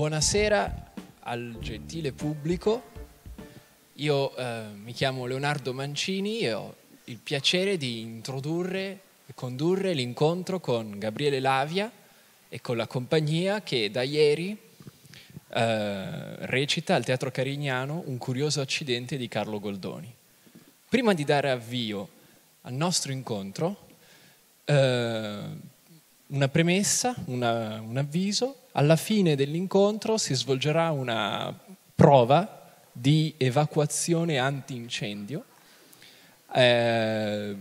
Buonasera al gentile pubblico, io eh, mi chiamo Leonardo Mancini e ho il piacere di introdurre e condurre l'incontro con Gabriele Lavia e con la compagnia che da ieri eh, recita al Teatro Carignano Un curioso accidente di Carlo Goldoni. Prima di dare avvio al nostro incontro, eh, una premessa, una, un avviso alla fine dell'incontro si svolgerà una prova di evacuazione antincendio. Eh,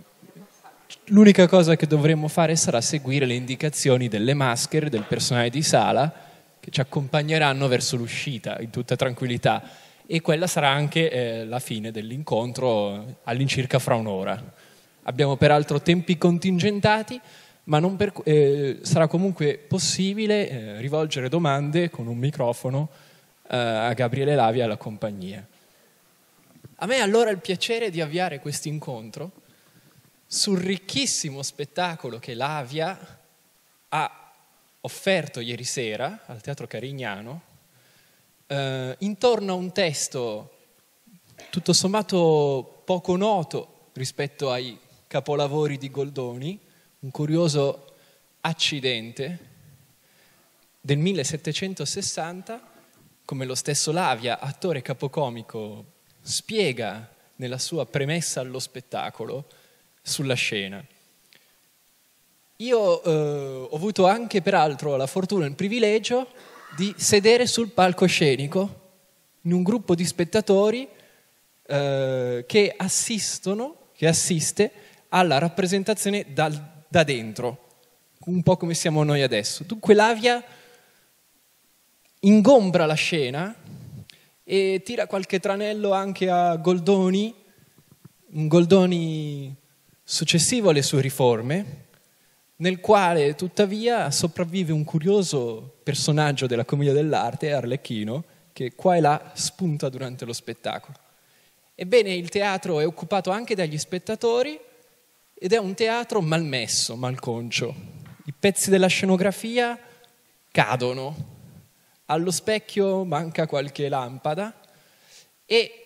l'unica cosa che dovremo fare sarà seguire le indicazioni delle maschere, del personale di sala, che ci accompagneranno verso l'uscita in tutta tranquillità. E quella sarà anche eh, la fine dell'incontro all'incirca fra un'ora. Abbiamo peraltro tempi contingentati ma per, eh, sarà comunque possibile eh, rivolgere domande con un microfono eh, a Gabriele Lavi e alla compagnia. A me allora il piacere di avviare questo incontro sul ricchissimo spettacolo che Lavia ha offerto ieri sera al Teatro Carignano eh, intorno a un testo tutto sommato poco noto rispetto ai capolavori di Goldoni, un curioso accidente del 1760, come lo stesso Lavia, attore capocomico, spiega nella sua premessa allo spettacolo sulla scena. Io eh, ho avuto anche peraltro la fortuna e il privilegio di sedere sul palcoscenico in un gruppo di spettatori eh, che assistono, che assiste alla rappresentazione dal, da dentro, un po' come siamo noi adesso. Dunque l'avia ingombra la scena e tira qualche tranello anche a Goldoni, un Goldoni successivo alle sue riforme, nel quale tuttavia sopravvive un curioso personaggio della commedia dell'arte, Arlecchino, che qua e là spunta durante lo spettacolo. Ebbene, il teatro è occupato anche dagli spettatori ed è un teatro malmesso, malconcio. I pezzi della scenografia cadono, allo specchio manca qualche lampada e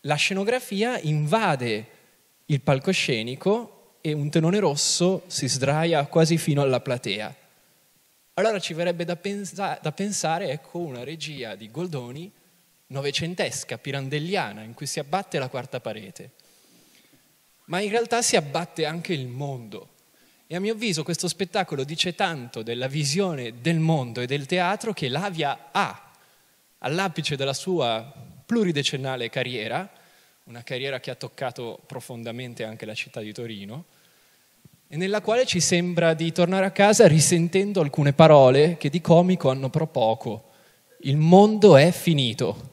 la scenografia invade il palcoscenico e un tenone rosso si sdraia quasi fino alla platea. Allora ci verrebbe da, pensa- da pensare, ecco, una regia di Goldoni novecentesca, pirandelliana, in cui si abbatte la quarta parete ma in realtà si abbatte anche il mondo. E a mio avviso questo spettacolo dice tanto della visione del mondo e del teatro che Lavia ha all'apice della sua pluridecennale carriera, una carriera che ha toccato profondamente anche la città di Torino, e nella quale ci sembra di tornare a casa risentendo alcune parole che di comico hanno pro poco. Il mondo è finito.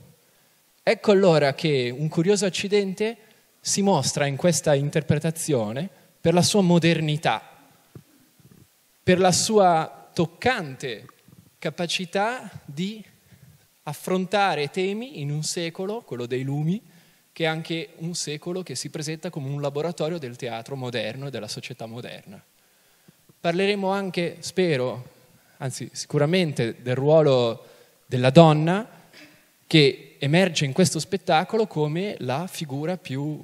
Ecco allora che un curioso accidente si mostra in questa interpretazione per la sua modernità, per la sua toccante capacità di affrontare temi in un secolo, quello dei lumi, che è anche un secolo che si presenta come un laboratorio del teatro moderno e della società moderna. Parleremo anche, spero, anzi sicuramente, del ruolo della donna che emerge in questo spettacolo come la figura più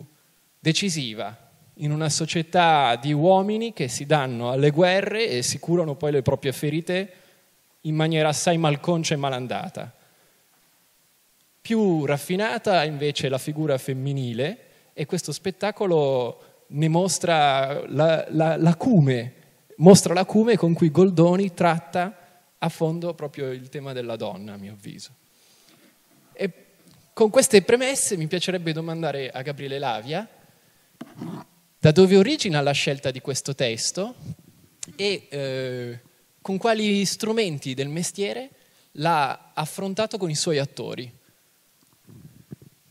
decisiva in una società di uomini che si danno alle guerre e si curano poi le proprie ferite in maniera assai malconcia e malandata. Più raffinata invece la figura femminile e questo spettacolo ne mostra la, la, l'acume, mostra l'acume con cui Goldoni tratta a fondo proprio il tema della donna, a mio avviso. Con queste premesse mi piacerebbe domandare a Gabriele Lavia da dove origina la scelta di questo testo e eh, con quali strumenti del mestiere l'ha affrontato con i suoi attori.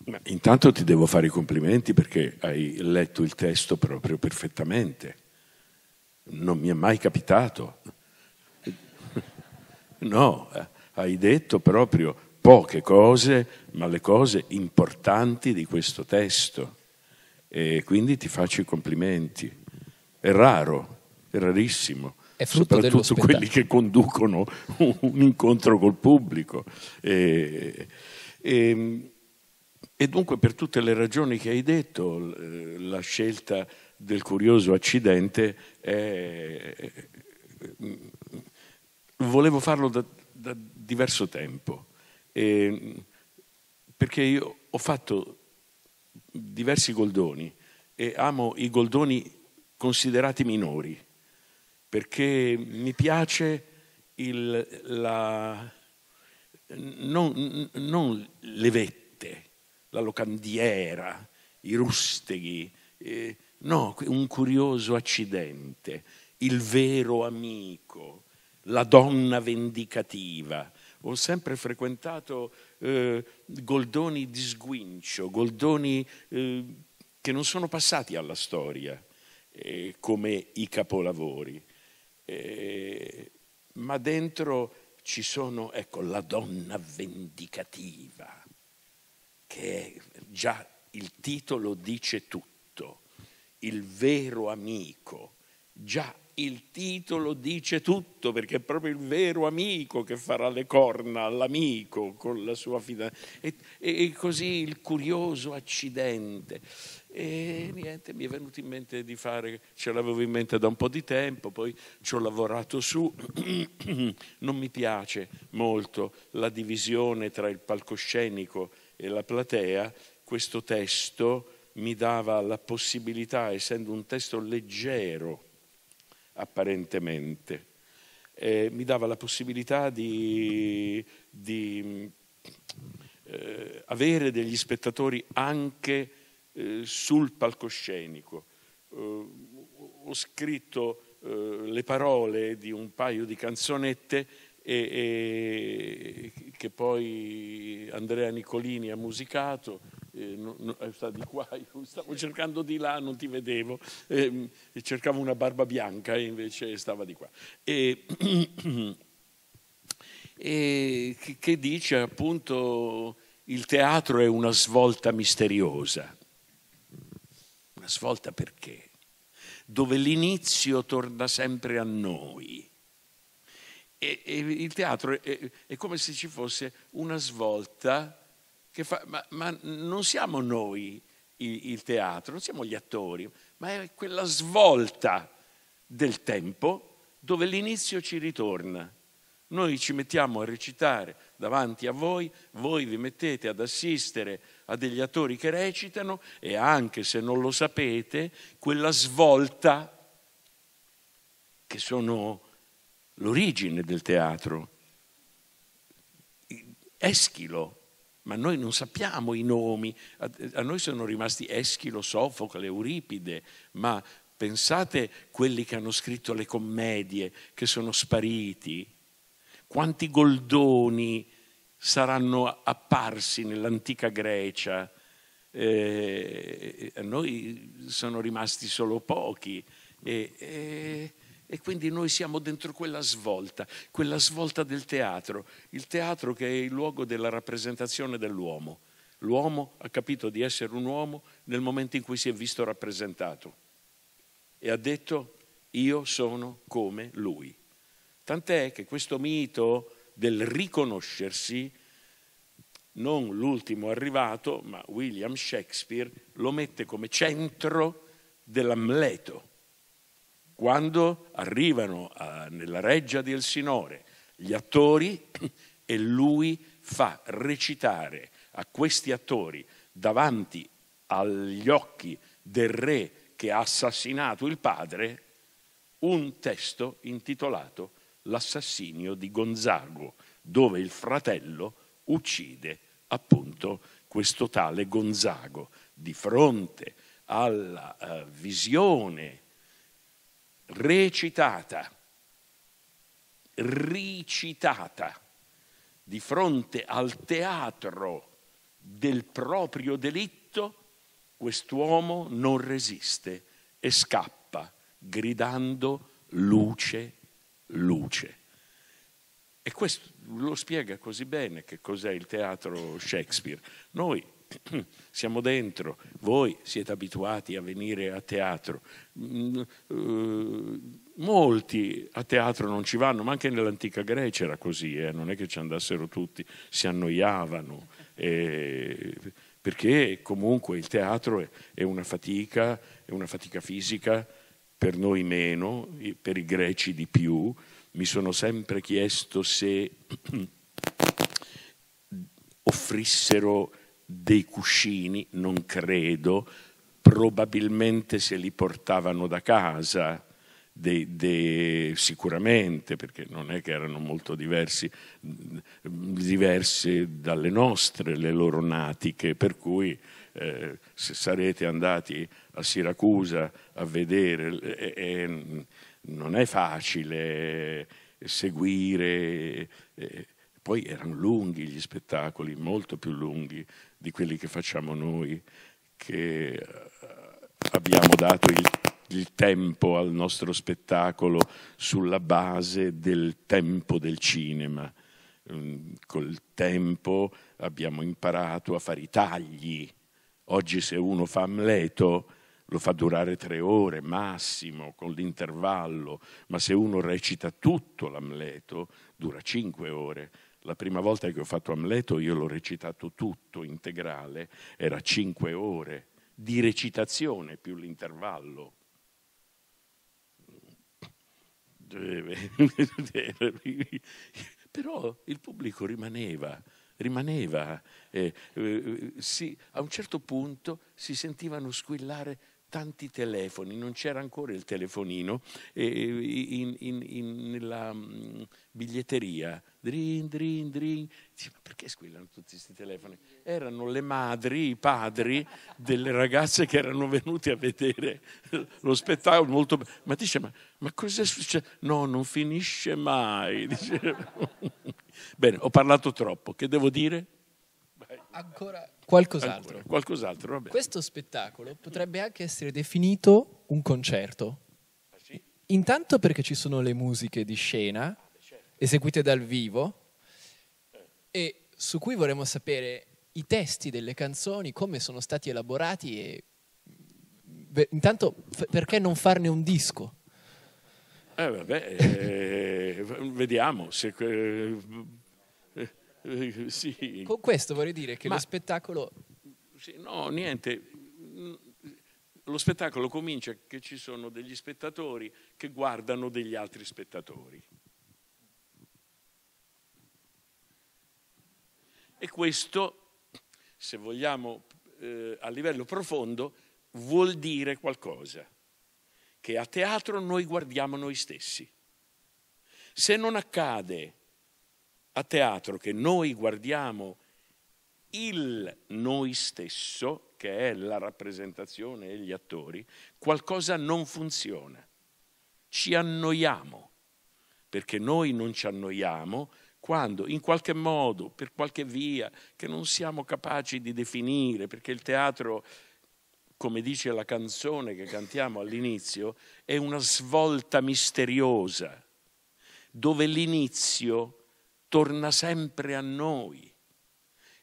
Ma intanto ti devo fare i complimenti perché hai letto il testo proprio perfettamente. Non mi è mai capitato. No, eh, hai detto proprio poche cose ma le cose importanti di questo testo. E quindi ti faccio i complimenti. È raro, è rarissimo. È soprattutto quelli che conducono un incontro col pubblico. E, e, e dunque per tutte le ragioni che hai detto, la scelta del curioso accidente è... Mm, volevo farlo da, da diverso tempo. E perché io ho fatto diversi goldoni e amo i goldoni considerati minori, perché mi piace il, la, non, non, le vette, la locandiera, i rusteghi, eh, no, un curioso accidente, il vero amico, la donna vendicativa. Ho sempre frequentato eh, goldoni di sguincio, goldoni eh, che non sono passati alla storia eh, come i capolavori, eh, ma dentro ci sono, ecco, la donna vendicativa, che è già il titolo dice tutto, il vero amico, già il titolo dice tutto perché è proprio il vero amico che farà le corna all'amico con la sua fidanzata. E, e, così il curioso accidente. E niente, mi è venuto in mente di fare, ce l'avevo in mente da un po' di tempo, poi ci ho lavorato su. non mi piace molto la divisione tra il palcoscenico e la platea, questo testo mi dava la possibilità, essendo un testo leggero, apparentemente. Eh, mi dava la possibilità di, di eh, avere degli spettatori anche eh, sul palcoscenico. Eh, ho scritto eh, le parole di un paio di canzonette e, e, che poi Andrea Nicolini ha musicato eh, no, eh, sta di qua, io stavo cercando di là, non ti vedevo, eh, cercavo una barba bianca e invece stava di qua. E, e che dice appunto il teatro è una svolta misteriosa. Una svolta perché? Dove l'inizio torna sempre a noi. E, e il teatro è, è, come se ci fosse una svolta fa, ma, ma, non siamo noi il, il teatro, non siamo gli attori, ma è quella svolta del tempo dove l'inizio ci ritorna. Noi ci mettiamo a recitare davanti a voi, voi vi mettete ad assistere a degli attori che recitano e anche se non lo sapete, quella svolta che sono l'origine del teatro. Eschilo ma noi non sappiamo i nomi, a, noi sono rimasti Eschilo, Sofocle, Euripide, ma pensate quelli che hanno scritto le commedie, che sono spariti, quanti goldoni saranno apparsi nell'antica Grecia, eh, a noi sono rimasti solo pochi. E, e e quindi noi siamo dentro quella svolta, quella svolta del teatro, il teatro che è il luogo della rappresentazione dell'uomo. L'uomo ha capito di essere un uomo nel momento in cui si è visto rappresentato e ha detto io sono come lui. Tant'è che questo mito del riconoscersi, non l'ultimo arrivato, ma William Shakespeare lo mette come centro dell'Amleto quando arrivano a, eh, nella reggia del Sinore gli attori e lui fa recitare a questi attori davanti agli occhi del re che ha assassinato il padre un testo intitolato L'assassinio di Gonzago, dove il fratello uccide appunto questo tale Gonzago di fronte alla uh, visione recitata, ricitata di fronte al teatro del proprio delitto, quest'uomo non resiste e scappa gridando luce, luce. E questo lo spiega così bene che cos'è il teatro Shakespeare. Noi siamo dentro, voi siete abituati a venire a teatro, mm, eh, molti a teatro non ci vanno, ma anche nell'antica Grecia era così, eh? non è che ci andassero tutti, si annoiavano, eh, perché comunque il teatro è una fatica, è una fatica fisica, per noi meno, per i greci di più. Mi sono sempre chiesto se offrissero dei cuscini, non credo, probabilmente se li portavano da casa, de, de, sicuramente, perché non è che erano molto diversi, diverse dalle nostre le loro natiche, per cui eh, se sarete andati a Siracusa a vedere, eh, eh, non è facile seguire. Eh, poi erano lunghi gli spettacoli, molto più lunghi di quelli che facciamo noi, che eh, abbiamo dato il, il tempo al nostro spettacolo sulla base del tempo del cinema. Mm, col tempo abbiamo imparato a fare i tagli. Oggi se uno fa Amleto lo fa durare tre ore massimo con l'intervallo, ma se uno recita tutto l'Amleto dura cinque ore la prima volta che ho fatto Amleto io l'ho recitato tutto, integrale, era cinque ore di recitazione più l'intervallo. Però il pubblico rimaneva, rimaneva, eh, eh, si, a un certo punto si sentivano squillare tanti telefoni, non c'era ancora il telefonino, eh, in, in, in, nella mm, biglietteria drin, drin, drin. Dice, ma perché squillano tutti questi telefoni? Erano le madri, i padri delle ragazze che erano venute a vedere lo spettacolo. Molto be- ma dice, ma, ma cos'è successo? No, non finisce mai. Dice. Bene, ho parlato troppo. Che devo dire? Ancora qualcos'altro. Ancora, qualcos'altro vabbè. Questo spettacolo potrebbe anche essere definito un concerto. Ah, Intanto perché ci sono le musiche di scena eseguite dal vivo e su cui vorremmo sapere i testi delle canzoni, come sono stati elaborati e beh, intanto f- perché non farne un disco? Eh, vabbè, eh, vediamo se... Eh, eh, sì. Con questo vorrei dire che Ma, lo spettacolo... Sì, no, niente. Mm, lo spettacolo comincia che ci sono degli spettatori che guardano degli altri spettatori. E questo, se vogliamo eh, a livello profondo, vuol dire qualcosa, che a teatro noi guardiamo noi stessi. Se non accade a teatro che noi guardiamo il noi stesso, che è la rappresentazione e gli attori, qualcosa non funziona. Ci annoiamo, perché noi non ci annoiamo, quando in qualche modo, per qualche via che non siamo capaci di definire, perché il teatro, come dice la canzone che cantiamo all'inizio, è una svolta misteriosa, dove l'inizio torna sempre a noi.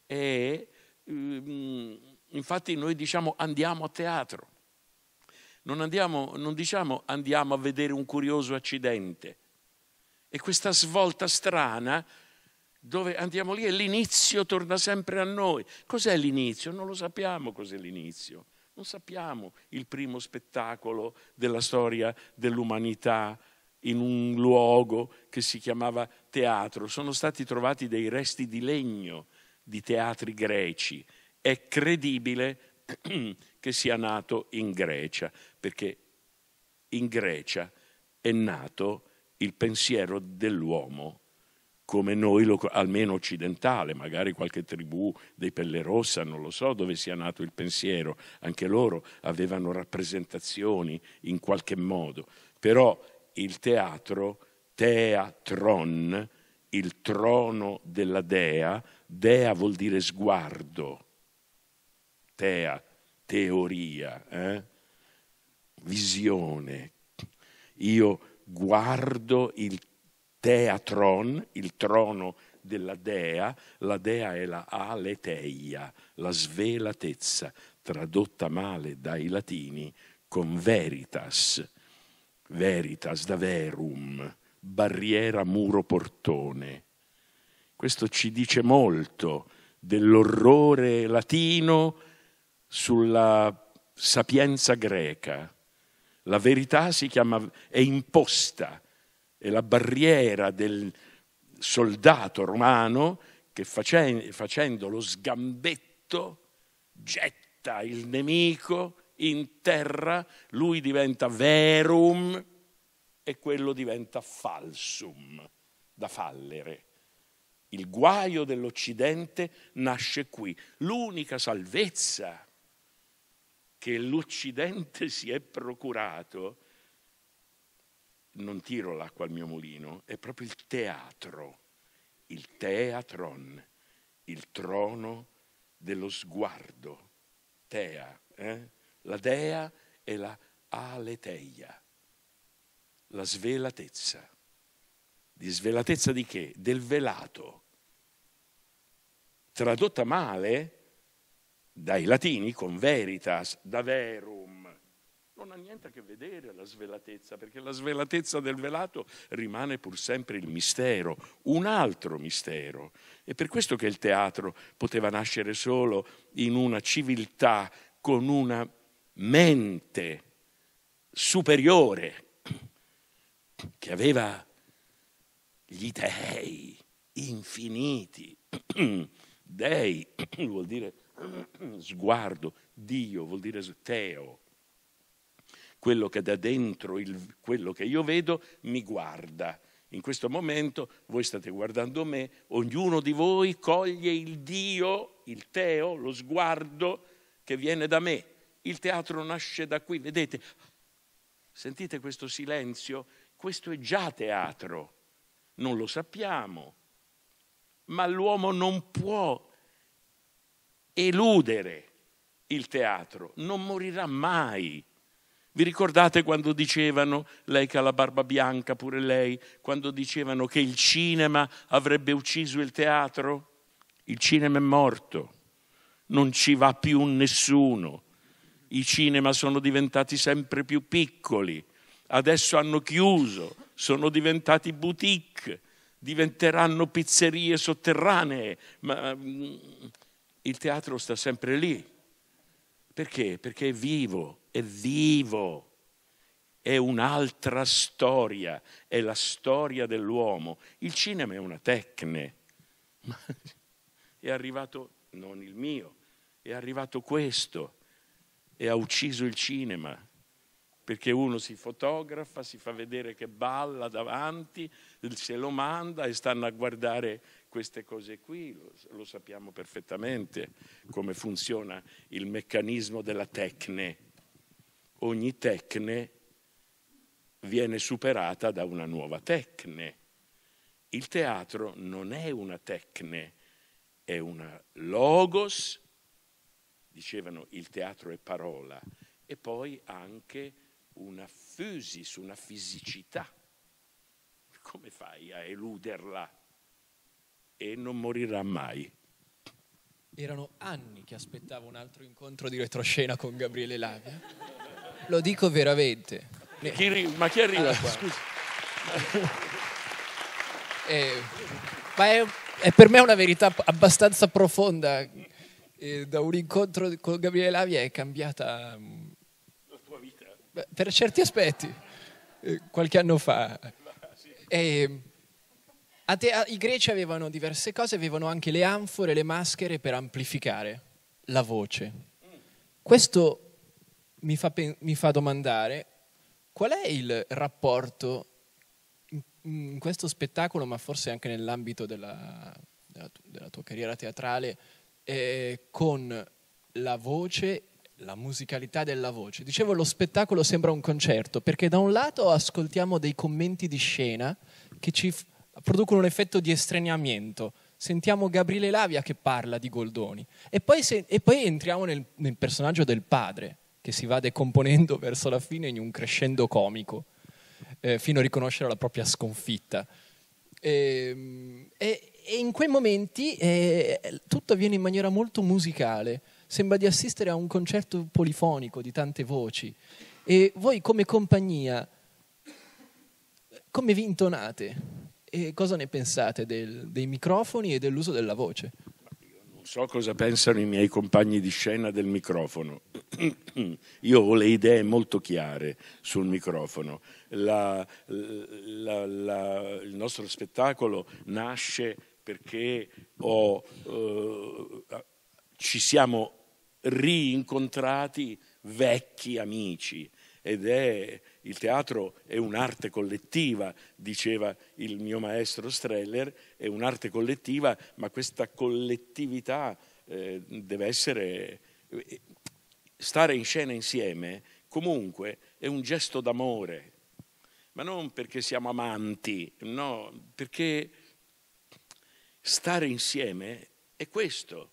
E ehm, infatti noi diciamo andiamo a teatro, non, andiamo, non diciamo andiamo a vedere un curioso accidente e questa svolta strana dove andiamo lì e l'inizio torna sempre a noi. Cos'è l'inizio? Non lo sappiamo cos'è l'inizio. Non sappiamo il primo spettacolo della storia dell'umanità in un luogo che si chiamava teatro. Sono stati trovati dei resti di legno di teatri greci. È credibile che sia nato in Grecia, perché in Grecia è nato il il pensiero dell'uomo come noi, almeno occidentale, magari qualche tribù dei Pelle Rossa, non lo so dove sia nato il pensiero, anche loro avevano rappresentazioni in qualche modo, però il teatro, teatron, il trono della dea, dea vuol dire sguardo, tea, teoria, eh? visione. Io guardo il teatron, il trono della dea, la dea è la aleteia, la svelatezza, tradotta male dai latini con veritas, veritas da verum, barriera muro portone. Questo ci dice molto dell'orrore latino sulla sapienza greca. La verità si chiama, è imposta, è la barriera del soldato romano che facendo lo sgambetto getta il nemico in terra, lui diventa verum e quello diventa falsum, da fallere. Il guaio dell'Occidente nasce qui. L'unica salvezza che l'Occidente si è procurato, non tiro l'acqua al mio mulino, è proprio il teatro, il teatron, il trono dello sguardo, tea, eh? la dea e la aleteia, la svelatezza. Di svelatezza di che? Del velato. Tradotta male, dai latini con veritas, da verum. Non ha niente a che vedere la svelatezza, perché la svelatezza del velato rimane pur sempre il mistero, un altro mistero. E' per questo che il teatro poteva nascere solo in una civiltà con una mente superiore che aveva gli dei infiniti. Dei vuol dire sguardo, Dio vuol dire teo, quello che da dentro, il, quello che io vedo, mi guarda. In questo momento voi state guardando me, ognuno di voi coglie il Dio, il teo, lo sguardo che viene da me. Il teatro nasce da qui, vedete? Sentite questo silenzio? Questo è già teatro, non lo sappiamo, ma l'uomo non può eludere il teatro, non morirà mai. Vi ricordate quando dicevano, lei che ha la barba bianca pure lei, quando dicevano che il cinema avrebbe ucciso il teatro? Il cinema è morto, non ci va più nessuno. I cinema sono diventati sempre più piccoli, adesso hanno chiuso, sono diventati boutique, diventeranno pizzerie sotterranee. Ma, mm, il teatro sta sempre lì. Perché? Perché è vivo, è vivo, è un'altra storia, è la storia dell'uomo. Il cinema è una tecne, ma è arrivato, non il mio, è arrivato questo e ha ucciso il cinema. Perché uno si fotografa, si fa vedere che balla davanti, se lo manda e stanno a guardare queste cose qui, lo, lo sappiamo perfettamente come funziona il meccanismo della tecne. Ogni tecne viene superata da una nuova tecne. Il teatro non è una tecne, è una logos, dicevano il teatro è parola, e poi anche una physis, una fisicità. Come fai a eluderla? e non morirà mai. Erano anni che aspettavo un altro incontro di retroscena con Gabriele Lavia. Lo dico veramente. Ma chi, ma chi arriva? Ah, Scusa. eh, ma è, è, per me una verità abbastanza profonda. Eh, da un incontro con Gabriele Lavia è cambiata mm, la tua vita. Per certi aspetti, eh, qualche anno fa. Ma, sì. Ehm, Atea, I greci avevano diverse cose, avevano anche le anfore, le maschere per amplificare la voce. Questo mi fa, mi fa domandare qual è il rapporto in questo spettacolo, ma forse anche nell'ambito della, della, della tua carriera teatrale, eh, con la voce, la musicalità della voce. Dicevo, lo spettacolo sembra un concerto, perché da un lato ascoltiamo dei commenti di scena che ci producono un effetto di estraneamento. Sentiamo Gabriele Lavia che parla di Goldoni e poi, se, e poi entriamo nel, nel personaggio del padre che si va decomponendo verso la fine in un crescendo comico eh, fino a riconoscere la propria sconfitta. E, ehm, e, e in quei momenti eh, tutto avviene in maniera molto musicale, sembra di assistere a un concerto polifonico di tante voci e voi come compagnia, come vi intonate? E cosa ne pensate del, dei microfoni e dell'uso della voce? Non so cosa pensano i miei compagni di scena del microfono. Io ho le idee molto chiare sul microfono. La, la, la, il nostro spettacolo nasce perché ho, eh, ci siamo rincontrati vecchi amici ed è il teatro è un'arte collettiva, diceva il mio maestro Streller, è un'arte collettiva, ma questa collettività eh, deve essere... Eh, stare in scena insieme comunque è un gesto d'amore, ma non perché siamo amanti, no, perché stare insieme è questo.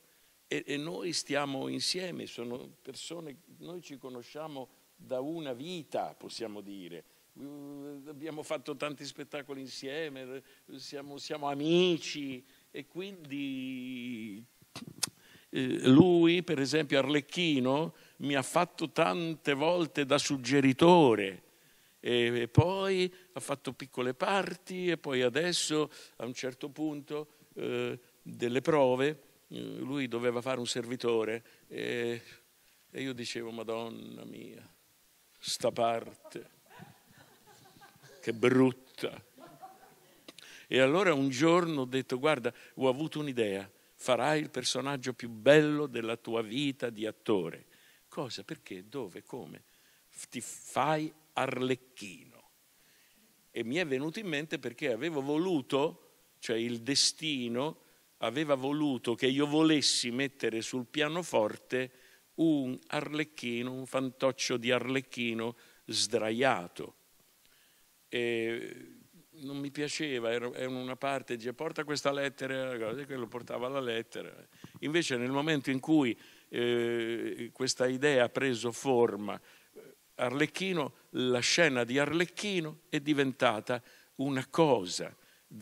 E, e noi stiamo insieme, sono persone, noi ci conosciamo da una vita, possiamo dire. Uh, abbiamo fatto tanti spettacoli insieme, eh, siamo, siamo amici e quindi eh, lui, per esempio Arlecchino, mi ha fatto tante volte da suggeritore e, poi ha fatto piccole parti e poi adesso a un certo punto eh, delle prove lui doveva fare un servitore e io dicevo Madonna mia sta parte, che brutta. E allora un giorno ho detto, guarda, ho avuto un'idea, farai il personaggio più bello della tua vita di attore. Cosa, perché, dove, come? Ti fai arlecchino. E mi è venuto in mente perché avevo voluto, cioè il destino aveva voluto che io volessi mettere sul pianoforte un arlecchino, un fantoccio di arlecchino sdraiato. E non mi piaceva, era una parte, dice porta questa lettera, e quello portava la lettera. Invece nel momento in cui eh, questa idea ha preso forma, eh, Arlecchino, la scena di Arlecchino è diventata una cosa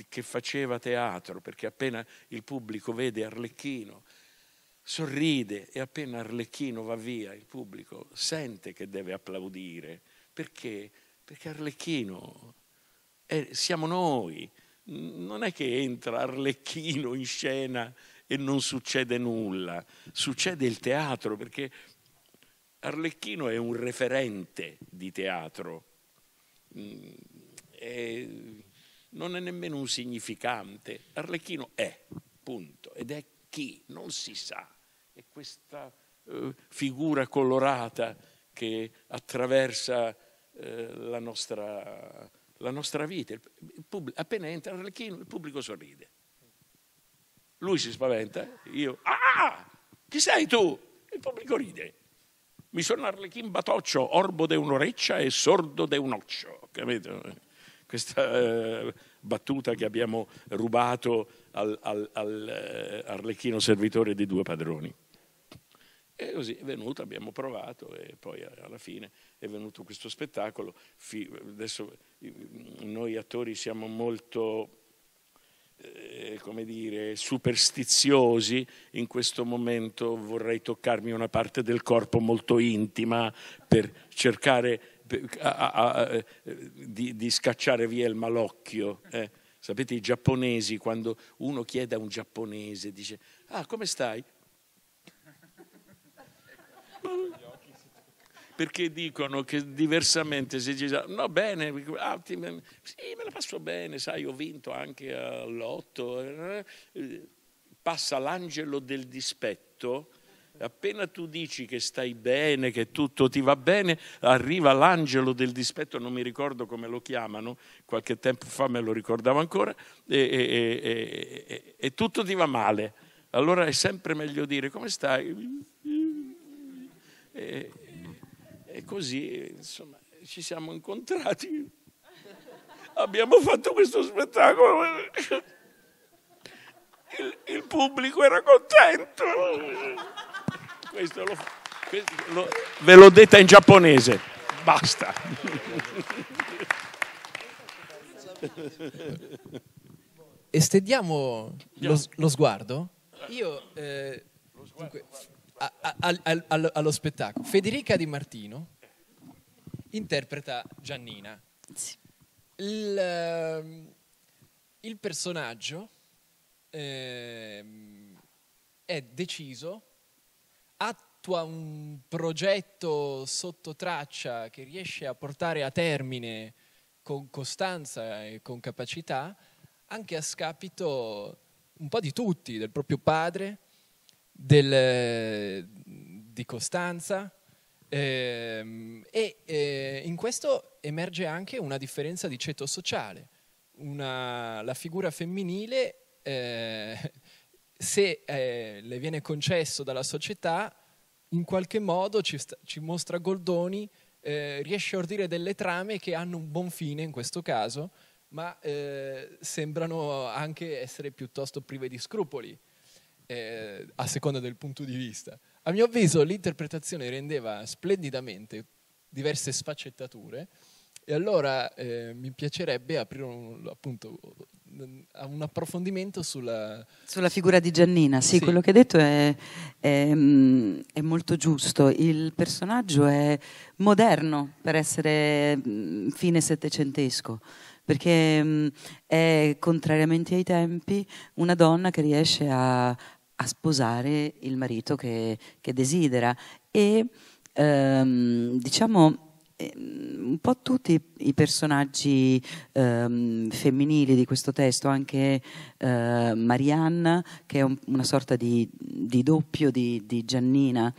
che faceva teatro, perché appena il pubblico vede Arlecchino sorride e appena Arlecchino va via il pubblico sente che deve applaudire. Perché? Perché Arlecchino è, siamo noi. Non è che entra Arlecchino in scena e non succede nulla. Succede il teatro perché Arlecchino è un referente di teatro. Mm, è, non è nemmeno un significante. Arlecchino è, punto. Ed è chi? Non si sa è questa eh, figura colorata che attraversa eh, la, nostra, la, nostra, vita. Pubblico, appena entra Arlecchino il pubblico sorride. Lui si spaventa, io, ah, chi sei tu? Il pubblico ride. Mi sono Arlecchino Batoccio, orbo de un'oreccia e sordo de un occio, capito? Questa eh, battuta che abbiamo rubato al, al, al eh, Arlecchino servitore dei due padroni. E così è venuto, abbiamo provato e poi alla fine è venuto questo spettacolo. Adesso mm, noi attori siamo molto, eh, come dire, superstiziosi. In questo momento vorrei toccarmi una parte del corpo molto intima per cercare a, a, a, eh, di, di, scacciare via il malocchio. Eh. Sapete, i giapponesi, quando uno chiede a un giapponese, dice, ah, come stai? Perché dicono che diversamente se ci no bene, ah, sì me la passo bene, sai ho vinto anche all'otto, eh. passa l'angelo del dispetto, appena tu dici che stai bene, che tutto ti va bene, arriva l'angelo del dispetto, non mi ricordo come lo chiamano, qualche tempo fa me lo ricordavo ancora, e, e, e, e tutto ti va male. Allora è sempre meglio dire come stai? E, e così, insomma, ci siamo incontrati, abbiamo fatto questo spettacolo. Il, il pubblico era contento. Questo lo, questo lo, ve l'ho detta in giapponese. Basta. Estendiamo lo, lo sguardo. Io eh, dunque, a, a, a, allo spettacolo. Federica Di Martino interpreta Giannina. Il, ehm, il personaggio eh, è deciso, attua un progetto sotto traccia che riesce a portare a termine con costanza e con capacità, anche a scapito un po' di tutti, del proprio padre, del, eh, di Costanza ehm, e, e eh, in questo emerge anche una differenza di ceto sociale. Una, la figura femminile, eh, se eh, le viene concesso dalla società, in qualche modo ci, sta, ci mostra Goldoni, eh, riesce a ordire delle trame che hanno un buon fine in questo caso, ma eh, sembrano anche essere piuttosto prive di scrupoli eh, a seconda del punto di vista. A mio avviso l'interpretazione rendeva splendidamente diverse sfaccettature e allora eh, mi piacerebbe aprire un, appunto, un approfondimento sulla... sulla... figura di Giannina. Sì, sì. quello che hai detto è, è, mm, è, molto giusto. Il personaggio è moderno per essere mm, fine settecentesco, perché mm, è, contrariamente ai tempi, una donna che riesce a, a sposare il marito che, che desidera e ehm, diciamo Ehm, un po' tutti i personaggi ehm, femminili di questo testo, anche eh, Marianna, che è un, una sorta di, di doppio di, di, Giannina,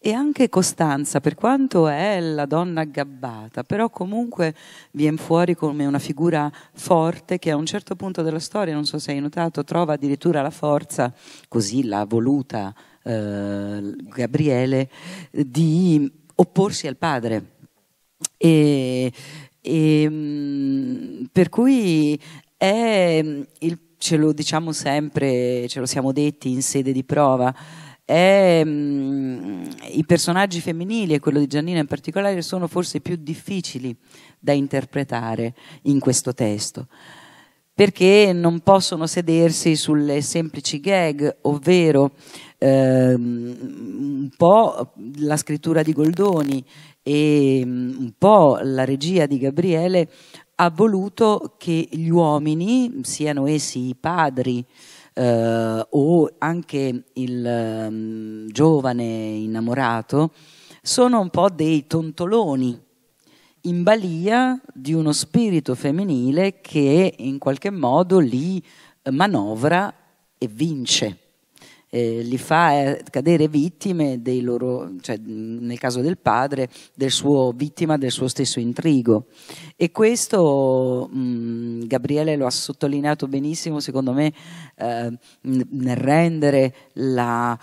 e anche Costanza, per quanto è la donna aggabbata, però comunque viene fuori come una figura forte che a un certo punto della storia, non so se hai notato, trova addirittura la forza, così l'ha voluta eh, Gabriele, di opporsi al padre e, e, mm, per cui è mm, il, ce lo diciamo sempre, ce lo siamo detti in sede di prova, è, mm, i personaggi femminili e quello di Giannina in particolare sono forse più difficili da interpretare in questo testo perché non possono sedersi sulle semplici gag, ovvero ehm, un po' la scrittura di Goldoni e mm, un po' la regia di Gabriele ha voluto che gli uomini, siano essi i padri eh, o anche il um, giovane innamorato, sono un po' dei tontoloni in balia di uno spirito femminile che in qualche modo li manovra e vince eh, li fa eh, cadere vittime dei loro, cioè, nel caso del padre, del suo vittima del suo stesso intrigo. E questo mh, mm, Gabriele lo ha sottolineato benissimo, secondo me, eh, nel rendere la,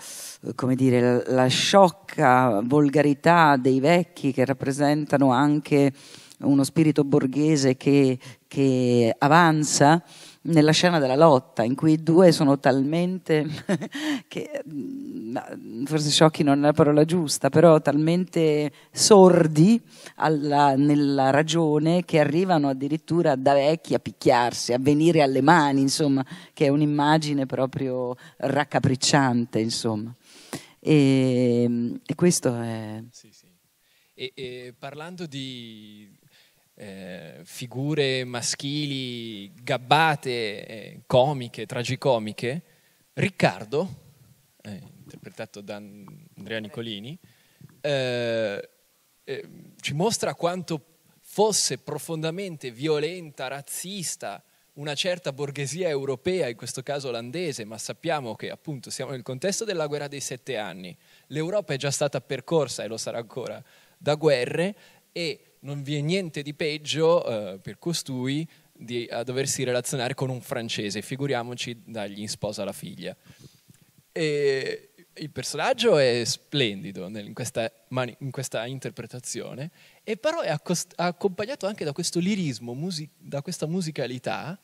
come dire, la sciocca volgarità dei vecchi che rappresentano anche uno spirito borghese che, che avanza nella scena della lotta, in cui i due sono talmente, che, mm, forse sciocchi non è la parola giusta, però talmente sordi alla, nella ragione che arrivano addirittura da vecchi a picchiarsi, a venire alle mani, insomma, che è un'immagine proprio raccapricciante, insomma. E, mm, e questo è... Sì, sì. E, e parlando di, eh, figure maschili gabbate, eh, comiche, tragicomiche, Riccardo, eh, interpretato da Andrea Nicolini, eh, eh, ci mostra quanto fosse profondamente violenta, razzista una certa borghesia europea, in questo caso olandese, ma sappiamo che appunto siamo nel contesto della guerra dei sette anni, l'Europa è già stata percorsa e lo sarà ancora da guerre e non vi è niente di peggio eh, per costui di, a doversi relazionare con un francese, figuriamoci dagli in sposa la figlia. E il personaggio è splendido in questa, in questa interpretazione, e però è accost- accompagnato anche da questo lirismo, music- da questa musicalità.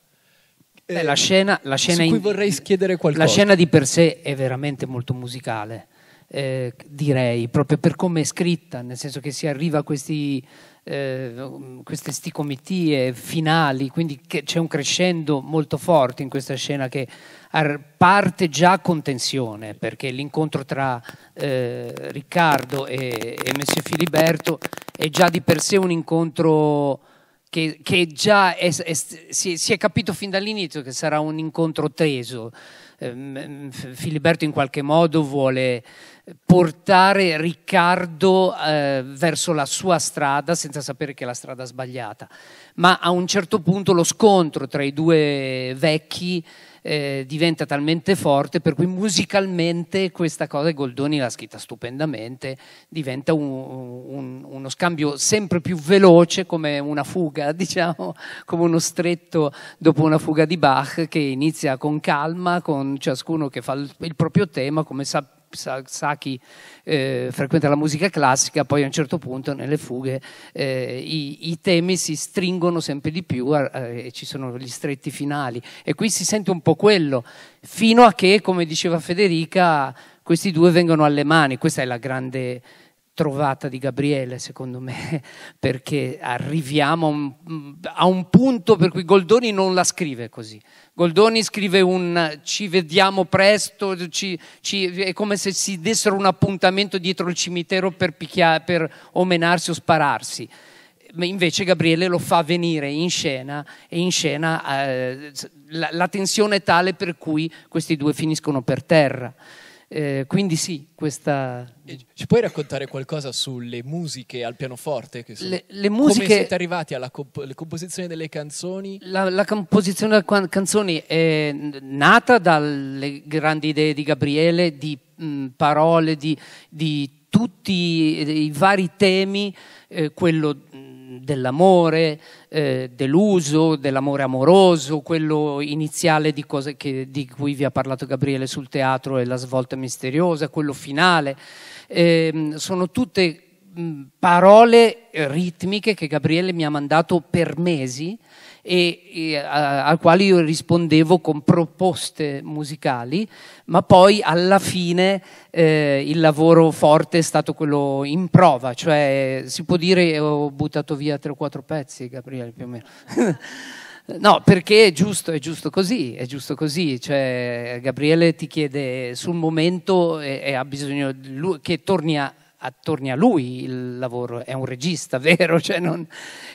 Eh, Beh, la scena, la scena su cui in, vorrei chiedere qualcosa. La scena di per sé è veramente molto musicale, eh, direi, proprio per come è scritta, nel senso che si arriva a questi eh, queste sticomitie finali, quindi c'è un crescendo molto forte in questa scena che parte già con tensione, perché l'incontro tra eh, Riccardo e, e Monsieur Filiberto è già di per sé un incontro che, che già è, è, si, si è capito fin dall'inizio che sarà un incontro teso. Ehm, Filiberto in qualche modo vuole portare Riccardo eh, verso la sua strada senza sapere che è la strada sbagliata. Ma a un certo punto lo scontro tra i due vecchi eh, diventa talmente forte per cui musicalmente questa cosa, e Goldoni l'ha scritta stupendamente, diventa un, un, uno scambio sempre più veloce come una fuga, diciamo, come uno stretto dopo una fuga di Bach che inizia con calma, con ciascuno che fa il, il proprio tema, come sappiamo Saki eh, frequenta la musica classica, poi a un certo punto nelle fughe eh, i, i, temi si stringono sempre di più eh, eh, e ci sono gli stretti finali. E qui si sente un po' quello, fino a che, come diceva Federica, questi due vengono alle mani. Questa è la grande trovata di Gabriele, secondo me, perché arriviamo a un, punto per cui Goldoni non la scrive così. Goldoni scrive un ci vediamo presto, ci, ci, è come se si dessero un appuntamento dietro il cimitero per, picchia, per omenarsi o spararsi. Invece Gabriele lo fa venire in scena e in scena eh, la, la tensione è tale per cui questi due finiscono per terra. Eh, quindi sì, questa... Ci puoi raccontare qualcosa sulle musiche al pianoforte? Sono... Le, le, musiche... Come siete arrivati alla comp- composizione delle canzoni? La, la composizione delle canzoni è nata dalle grandi idee di Gabriele, di mh, mm, parole, di, di tutti i vari temi, eh, quello dell'amore, eh, deluso, dell'amore amoroso, quello iniziale di, cose che, di cui vi ha parlato Gabriele sul teatro e la svolta misteriosa, quello finale. Eh, sono tutte parole eh, ritmiche che Gabriele mi ha mandato per mesi e, e a, al quale io rispondevo con proposte musicali, ma poi alla fine eh, il lavoro forte è stato quello in prova, cioè si può dire oh, ho buttato via tre o quattro pezzi, Gabriele, più o meno. No, perché è giusto, è giusto così, è giusto così. Cioè, Gabriele ti chiede sul momento e, e ha bisogno lui, che torni a, attorno a lui il lavoro, è un regista, vero? Cioè non,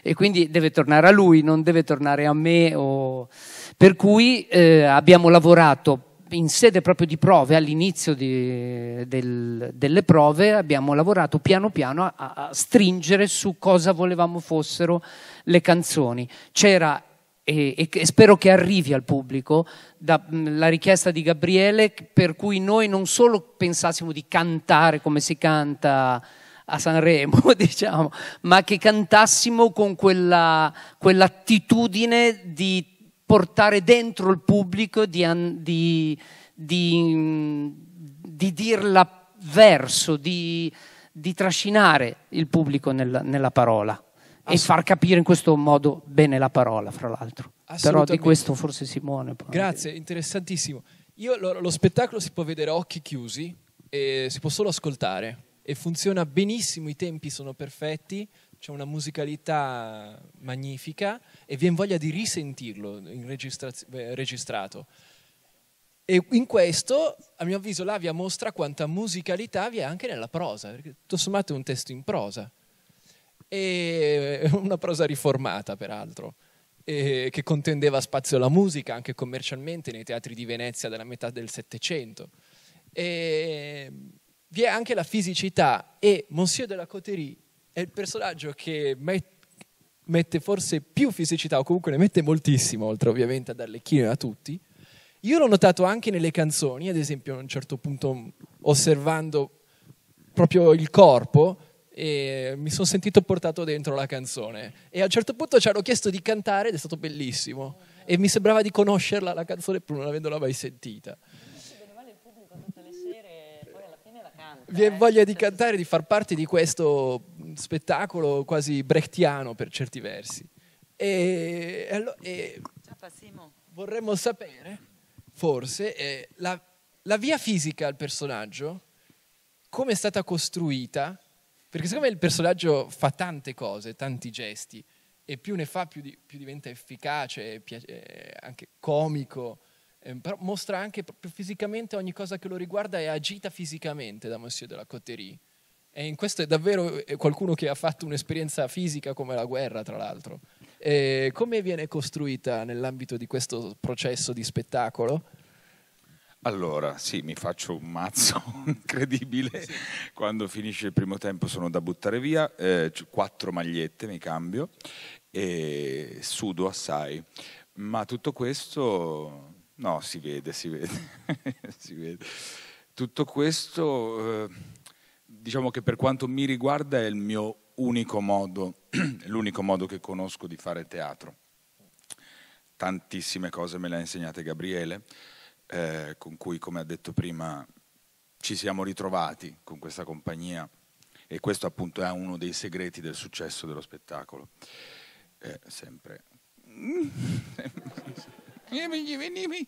e quindi deve tornare a lui, non deve tornare a me. O... Per cui eh, abbiamo lavorato in sede proprio di prove, all'inizio di, del, delle prove abbiamo lavorato piano piano a, a, stringere su cosa volevamo fossero le canzoni. C'era e, e, spero che arrivi al pubblico da, mm, la richiesta di Gabriele per cui noi non solo pensassimo di cantare come si canta a Sanremo, diciamo, ma che cantassimo con quella, quell'attitudine di portare dentro il pubblico, di, di, di, mm, di dirla verso, di, trascinare il pubblico nella, nella parola e far capire in questo modo bene la parola, fra l'altro. Però di questo forse Simone. Poi. Grazie, interessantissimo. Io, lo, lo, spettacolo si può vedere a occhi chiusi e si può solo ascoltare e funziona benissimo, i tempi sono perfetti, c'è una musicalità magnifica e viene voglia di risentirlo registra- eh, registrato. E in questo, a mio avviso, Lavia mostra quanta musicalità vi è anche nella prosa, perché tutto sommato è un testo in prosa e una prosa riformata peraltro, che contendeva spazio alla musica anche commercialmente nei teatri di Venezia della metà del Settecento. Vi è anche la fisicità e Monsieur de la Coterie è il personaggio che mette mette forse più fisicità, o comunque ne mette moltissimo, oltre ovviamente ad Arlecchino e a tutti. Io l'ho notato anche nelle canzoni, ad esempio a un certo punto osservando proprio il corpo, e mi sono sentito portato dentro la canzone. E a un certo punto ci hanno chiesto di cantare ed è stato bellissimo. E mi sembrava di conoscerla la canzone pur non avendola mai sentita. Vi è voglia di cantare, di far parte di questo spettacolo quasi brechtiano per certi versi. E, allora, e vorremmo sapere, forse, eh, la, la via fisica al personaggio, come è stata costruita perché siccome il personaggio fa tante cose, tanti gesti, e più ne fa più, di, più diventa efficace, piace, eh, anche comico, eh, però mostra anche proprio fisicamente ogni cosa che lo riguarda è agita fisicamente da Monsieur de la Coterie. E in questo è davvero eh, qualcuno che ha fatto un'esperienza fisica come la guerra, tra l'altro. E eh, come viene costruita nell'ambito di questo processo di spettacolo? Allora, sì, mi faccio un mazzo incredibile. Sì. Quando finisce il primo tempo sono da buttare via, eh, quattro magliette mi cambio e sudo assai. Ma tutto questo, no, si vede, si vede. si vede. Tutto questo, eh, diciamo che per quanto mi riguarda è il mio unico modo, l'unico modo che conosco di fare teatro. Tantissime cose me le ha insegnate Gabriele eh, con cui, come ha detto prima, ci siamo ritrovati con questa compagnia e questo appunto è uno dei segreti del successo dello spettacolo. Eh, sempre. Vieni, vieni.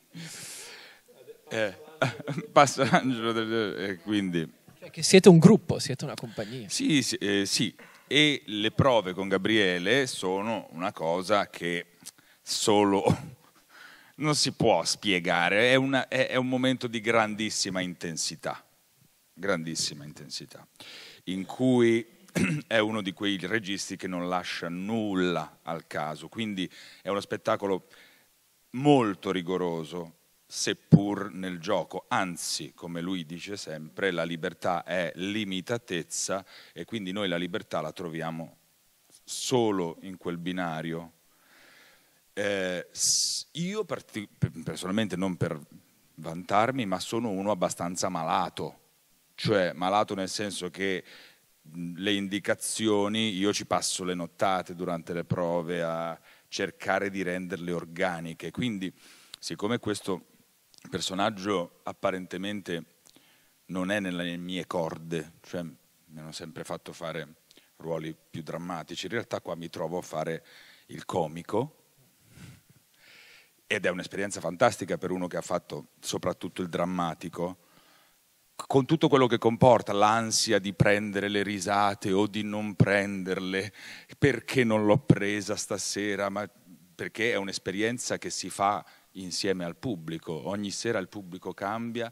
Eh, passa l'angelo, eh, quindi... Cioè che siete un gruppo, siete una compagnia. Sì, sì, eh, sì, e le prove con Gabriele sono una cosa che solo non si può spiegare, è, una, è, è un momento di grandissima intensità, grandissima intensità, in cui è uno di quei registi che non lascia nulla al caso, quindi è uno spettacolo molto rigoroso, seppur nel gioco, anzi, come lui dice sempre, la libertà è limitatezza e quindi noi la libertà la troviamo solo in quel binario eh, io personalmente non per vantarmi, ma sono uno abbastanza malato, cioè malato nel senso che le indicazioni, io ci passo le nottate durante le prove a cercare di renderle organiche, quindi siccome questo personaggio apparentemente non è nelle mie corde, cioè mi hanno sempre fatto fare ruoli più drammatici, in realtà qua mi trovo a fare il comico, ed è un'esperienza fantastica per uno che ha fatto soprattutto il drammatico, con tutto quello che comporta l'ansia di prendere le risate o di non prenderle, perché non l'ho presa stasera, ma perché è un'esperienza che si fa insieme al pubblico, ogni sera il pubblico cambia,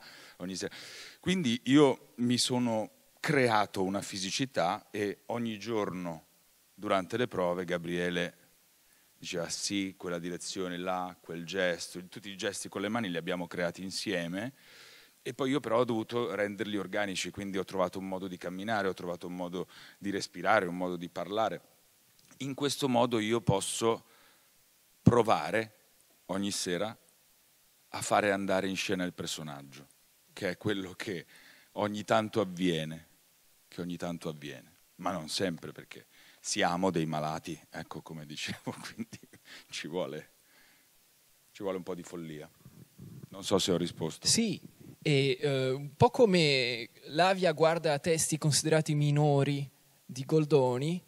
quindi io mi sono creato una fisicità e ogni giorno durante le prove Gabriele diceva sì, quella direzione là, quel gesto, tutti i gesti con le mani li abbiamo creati insieme e poi io però ho dovuto renderli organici, quindi ho trovato un modo di camminare, ho trovato un modo di respirare, un modo di parlare. In questo modo io posso provare ogni sera a fare andare in scena il personaggio, che è quello che ogni tanto avviene, che ogni tanto avviene, ma non sempre perché siamo dei malati, ecco come dicevo, quindi ci vuole, ci vuole un po' di follia. Non so se ho risposto. Sì, e, eh, un po' come l'Avia guarda a testi considerati minori di Goldoni,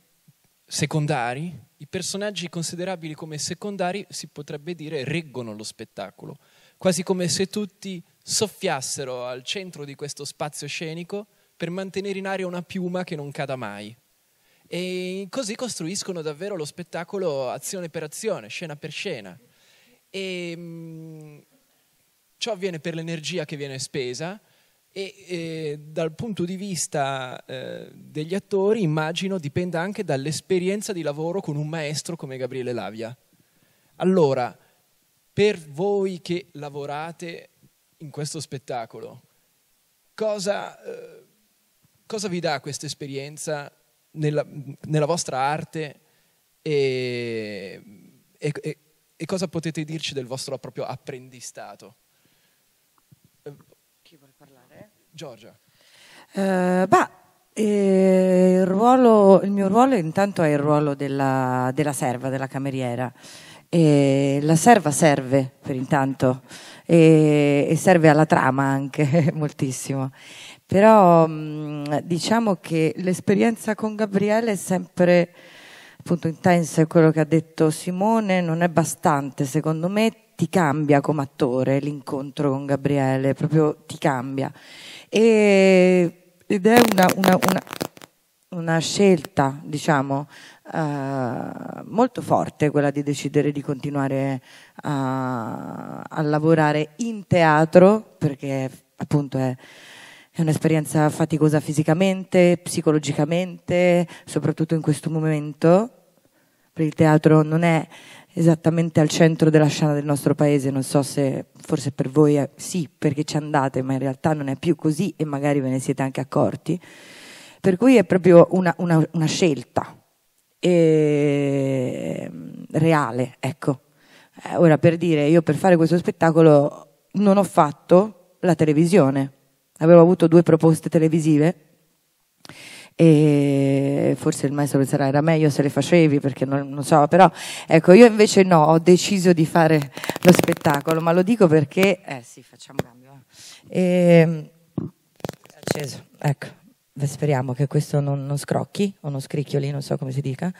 secondari, i personaggi considerabili come secondari si potrebbe dire reggono lo spettacolo, quasi come se tutti soffiassero al centro di questo spazio scenico per mantenere in aria una piuma che non cada mai. E così costruiscono davvero lo spettacolo azione per azione, scena per scena. E mm, ciò avviene per l'energia che viene spesa e, e dal punto di vista eh, degli attori immagino dipenda anche dall'esperienza di lavoro con un maestro come Gabriele Lavia. Allora, per voi che lavorate in questo spettacolo, cosa, eh, cosa vi dà questa esperienza nella, nella vostra arte e, e, e, cosa potete dirci del vostro proprio apprendistato? Eh, chi vuole parlare? Giorgia. Uh, eh, bah. Eh, il, ruolo, il, mio ruolo intanto è il ruolo della, della serva, della cameriera. Eh, la serva serve per intanto e, eh, serve alla trama anche moltissimo. Però mm, diciamo che l'esperienza con Gabriele è sempre appunto intensa, è quello che ha detto Simone, non è bastante, secondo me ti cambia come attore l'incontro con Gabriele, proprio ti cambia. E, ed è una, una, una, una scelta, diciamo, Uh, molto forte quella di decidere di continuare a, a lavorare in teatro perché appunto è è un'esperienza faticosa fisicamente, psicologicamente, soprattutto in questo momento, perché il teatro non è esattamente al centro della scena del nostro paese, non so se forse per voi è, sì, perché ci andate, ma in realtà non è più così e magari ve ne siete anche accorti. Per cui è proprio una, una, una scelta e... reale, ecco. Eh, ora per dire, io per fare questo spettacolo non ho fatto la televisione, avevo avuto due proposte televisive e forse il maestro penserà era meglio se le facevi perché non, non, so, però ecco io invece no, ho deciso di fare lo spettacolo, ma lo dico perché, eh sì facciamo cambio, e, eh. ehm, acceso, ecco. Speriamo che questo non, non scrocchi o non scricchioli, non so come si dica.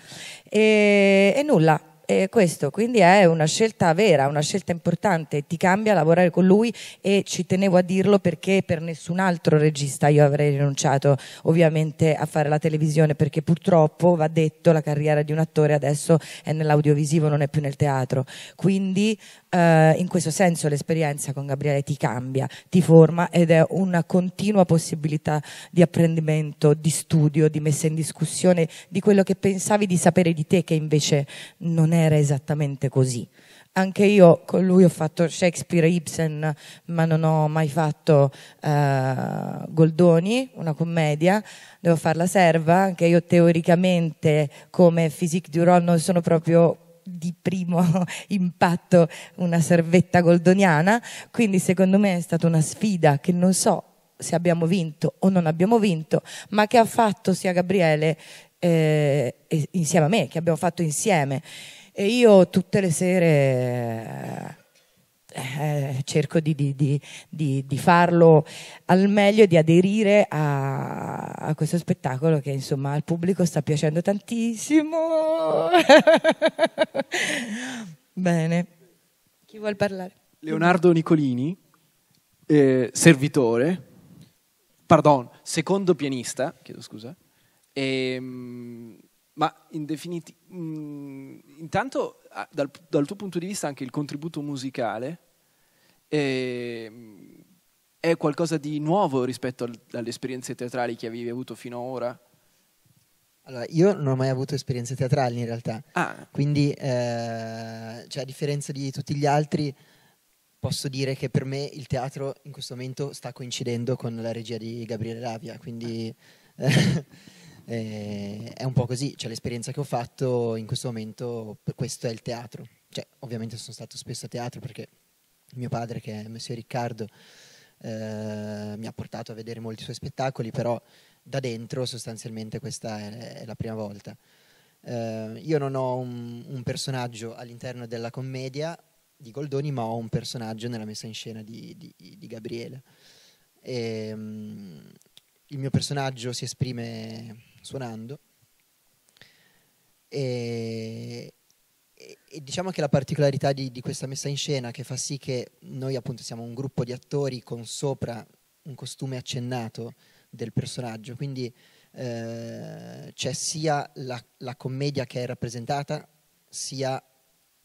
e, e nulla, eh, questo, quindi è una scelta vera, una scelta importante, ti cambia lavorare con lui e ci tenevo a dirlo perché per nessun altro regista io avrei rinunciato ovviamente a fare la televisione perché purtroppo va detto la carriera di un attore adesso è nell'audiovisivo, non è più nel teatro, quindi eh, in questo senso l'esperienza con Gabriele ti cambia, ti forma ed è una continua possibilità di apprendimento, di studio, di messa in discussione di quello che pensavi di sapere di te che invece non è era esattamente così. Anche io con lui ho fatto Shakespeare e Ibsen, ma non ho mai fatto uh, Goldoni, una commedia. Devo fare la serva, anche io teoricamente come physique du rôle non sono proprio di primo impatto una servetta goldoniana, quindi secondo me è stata una sfida che non so se abbiamo vinto o non abbiamo vinto, ma che ha fatto sia Gabriele eh, insieme a me, che abbiamo fatto insieme. E io tutte le sere eh, eh cerco di, di, di, di, farlo al meglio e di aderire a, a, questo spettacolo che insomma al pubblico sta piacendo tantissimo. Bene, chi vuole parlare? Leonardo Nicolini, eh, servitore, pardon, secondo pianista, chiedo scusa, e, ehm, ma in definitiva, mm, intanto dal, dal, tuo punto di vista anche il contributo musicale è, ehm, è qualcosa di nuovo rispetto al, alle esperienze teatrali che avevi avuto fino ad ora? Allora, io non ho mai avuto esperienze teatrali in realtà, ah. quindi eh, cioè, a differenza di tutti gli altri posso dire che per me il teatro in questo momento sta coincidendo con la regia di Gabriele Lavia, quindi... Eh, eh, è un po' così, cioè l'esperienza che ho fatto in questo momento, questo è il teatro. Cioè, ovviamente sono stato spesso a teatro perché mio padre, che è Messie Riccardo, eh, mi ha portato a vedere molti suoi spettacoli, però da dentro sostanzialmente questa è, è la prima volta. Eh, io non ho un, un personaggio all'interno della commedia di Goldoni, ma ho un personaggio nella messa in scena di, di, di Gabriele. E, ehm, il mio personaggio si esprime suonando. E, e, diciamo che la particolarità di, di, questa messa in scena che fa sì che noi appunto siamo un gruppo di attori con sopra un costume accennato del personaggio, quindi eh, c'è sia la, la commedia che è rappresentata, sia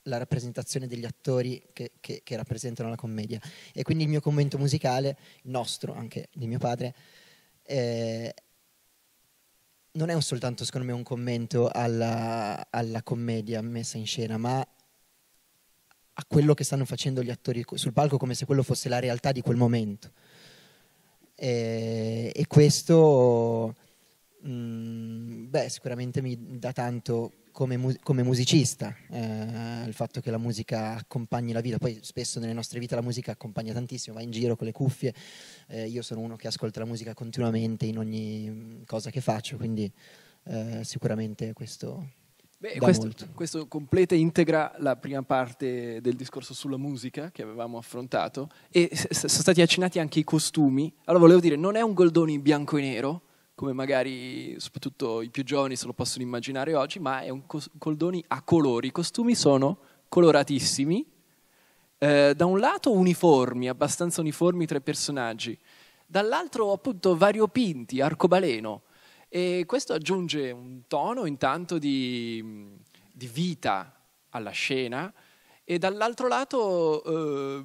la rappresentazione degli attori che, che, che, rappresentano la commedia. E quindi il mio commento musicale, nostro, anche di mio padre, eh, non è un soltanto, secondo me, un commento alla, alla, commedia messa in scena, ma a quello che stanno facendo gli attori sul palco come se quello fosse la realtà di quel momento. E, e questo, mh, mm, beh, sicuramente mi dà tanto come, mu come musicista, eh, il fatto che la musica accompagni la vita, poi spesso nelle nostre vite la musica accompagna tantissimo, va in giro con le cuffie, eh, io sono uno che ascolta la musica continuamente in ogni mm, cosa che faccio, quindi eh, sicuramente questo... Beh, questo, questo, completa e integra la prima parte del discorso sulla musica che avevamo affrontato e sono stati accennati anche i costumi. Allora volevo dire, non è un Goldoni bianco e nero, come magari soprattutto i più giovani se lo possono immaginare oggi, ma è un cos- Coldoni a colori. I costumi sono coloratissimi, eh, da un lato uniformi, abbastanza uniformi tra i personaggi, dall'altro appunto variopinti, arcobaleno. E questo aggiunge un tono intanto di, di vita alla scena e dall'altro lato eh,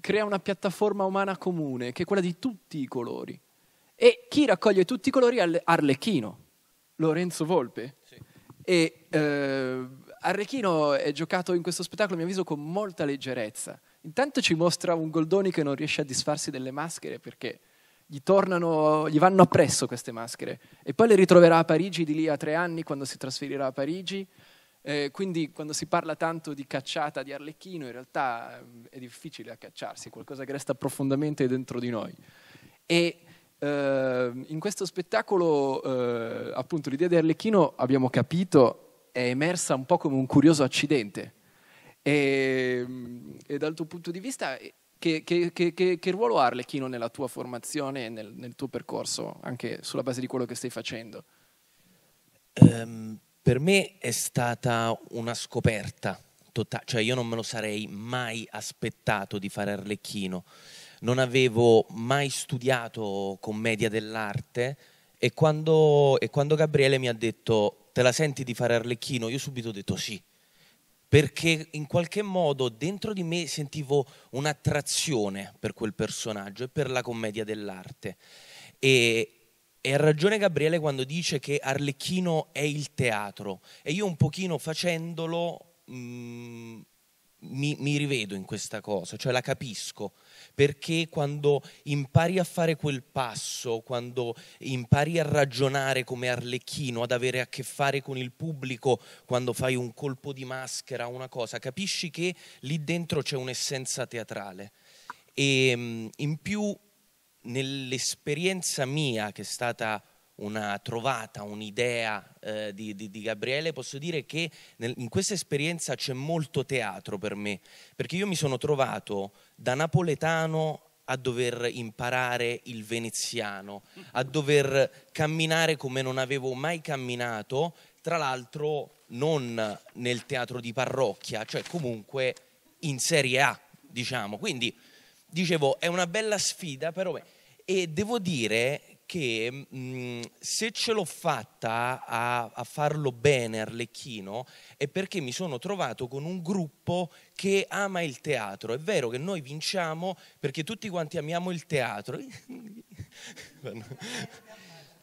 crea una piattaforma umana comune che è quella di tutti i colori. E chi raccoglie tutti i colori è Arlecchino, Lorenzo Volpe. Sì. E eh, Arlecchino è giocato in questo spettacolo, a mio avviso, con molta leggerezza. Intanto ci mostra un Goldoni che non riesce a disfarsi delle maschere perché gli, tornano, gli vanno appresso queste maschere. E poi le ritroverà a Parigi di lì a tre anni quando si trasferirà a Parigi. Eh, quindi quando si parla tanto di cacciata di Arlecchino, in realtà ehm, è difficile a cacciarsi, è qualcosa che resta profondamente dentro di noi. E Ehm, in questo spettacolo, eh, appunto, l'idea di Arlecchino, abbiamo capito, è emersa un po' come un curioso accidente. E, ehm, e dal tuo punto di vista, eh, che, che, che, che ruolo ha Arlecchino nella tua formazione e nel, nel, tuo percorso, anche sulla base di quello che stai facendo? Um, per me è stata una scoperta totale, cioè io non me lo sarei mai aspettato di fare Arlecchino non avevo mai studiato commedia dell'arte e quando, e quando Gabriele mi ha detto te la senti di fare Arlecchino, io subito ho detto sì, perché in qualche modo dentro di me sentivo un'attrazione per quel personaggio e per la commedia dell'arte. E, e ha ragione Gabriele quando dice che Arlecchino è il teatro e io un pochino facendolo mh, mm, mi, mi, rivedo in questa cosa, cioè la capisco, perché quando impari a fare quel passo, quando impari a ragionare come Arlecchino, ad avere a che fare con il pubblico, quando fai un colpo di maschera, una cosa, capisci che lì dentro c'è un'essenza teatrale. E ehm, in più nell'esperienza mia, che è stata una trovata, un'idea eh, di, di, di, Gabriele, posso dire che nel, in questa esperienza c'è molto teatro per me, perché io mi sono trovato da napoletano a dover imparare il veneziano, a dover camminare come non avevo mai camminato, tra l'altro non nel teatro di parrocchia, cioè comunque in Serie A, diciamo. Quindi, dicevo, è una bella sfida però... E devo dire che mh, mm, se ce l'ho fatta a, a, farlo bene Arlecchino è perché mi sono trovato con un gruppo che ama il teatro. È vero che noi vinciamo perché tutti quanti amiamo il teatro.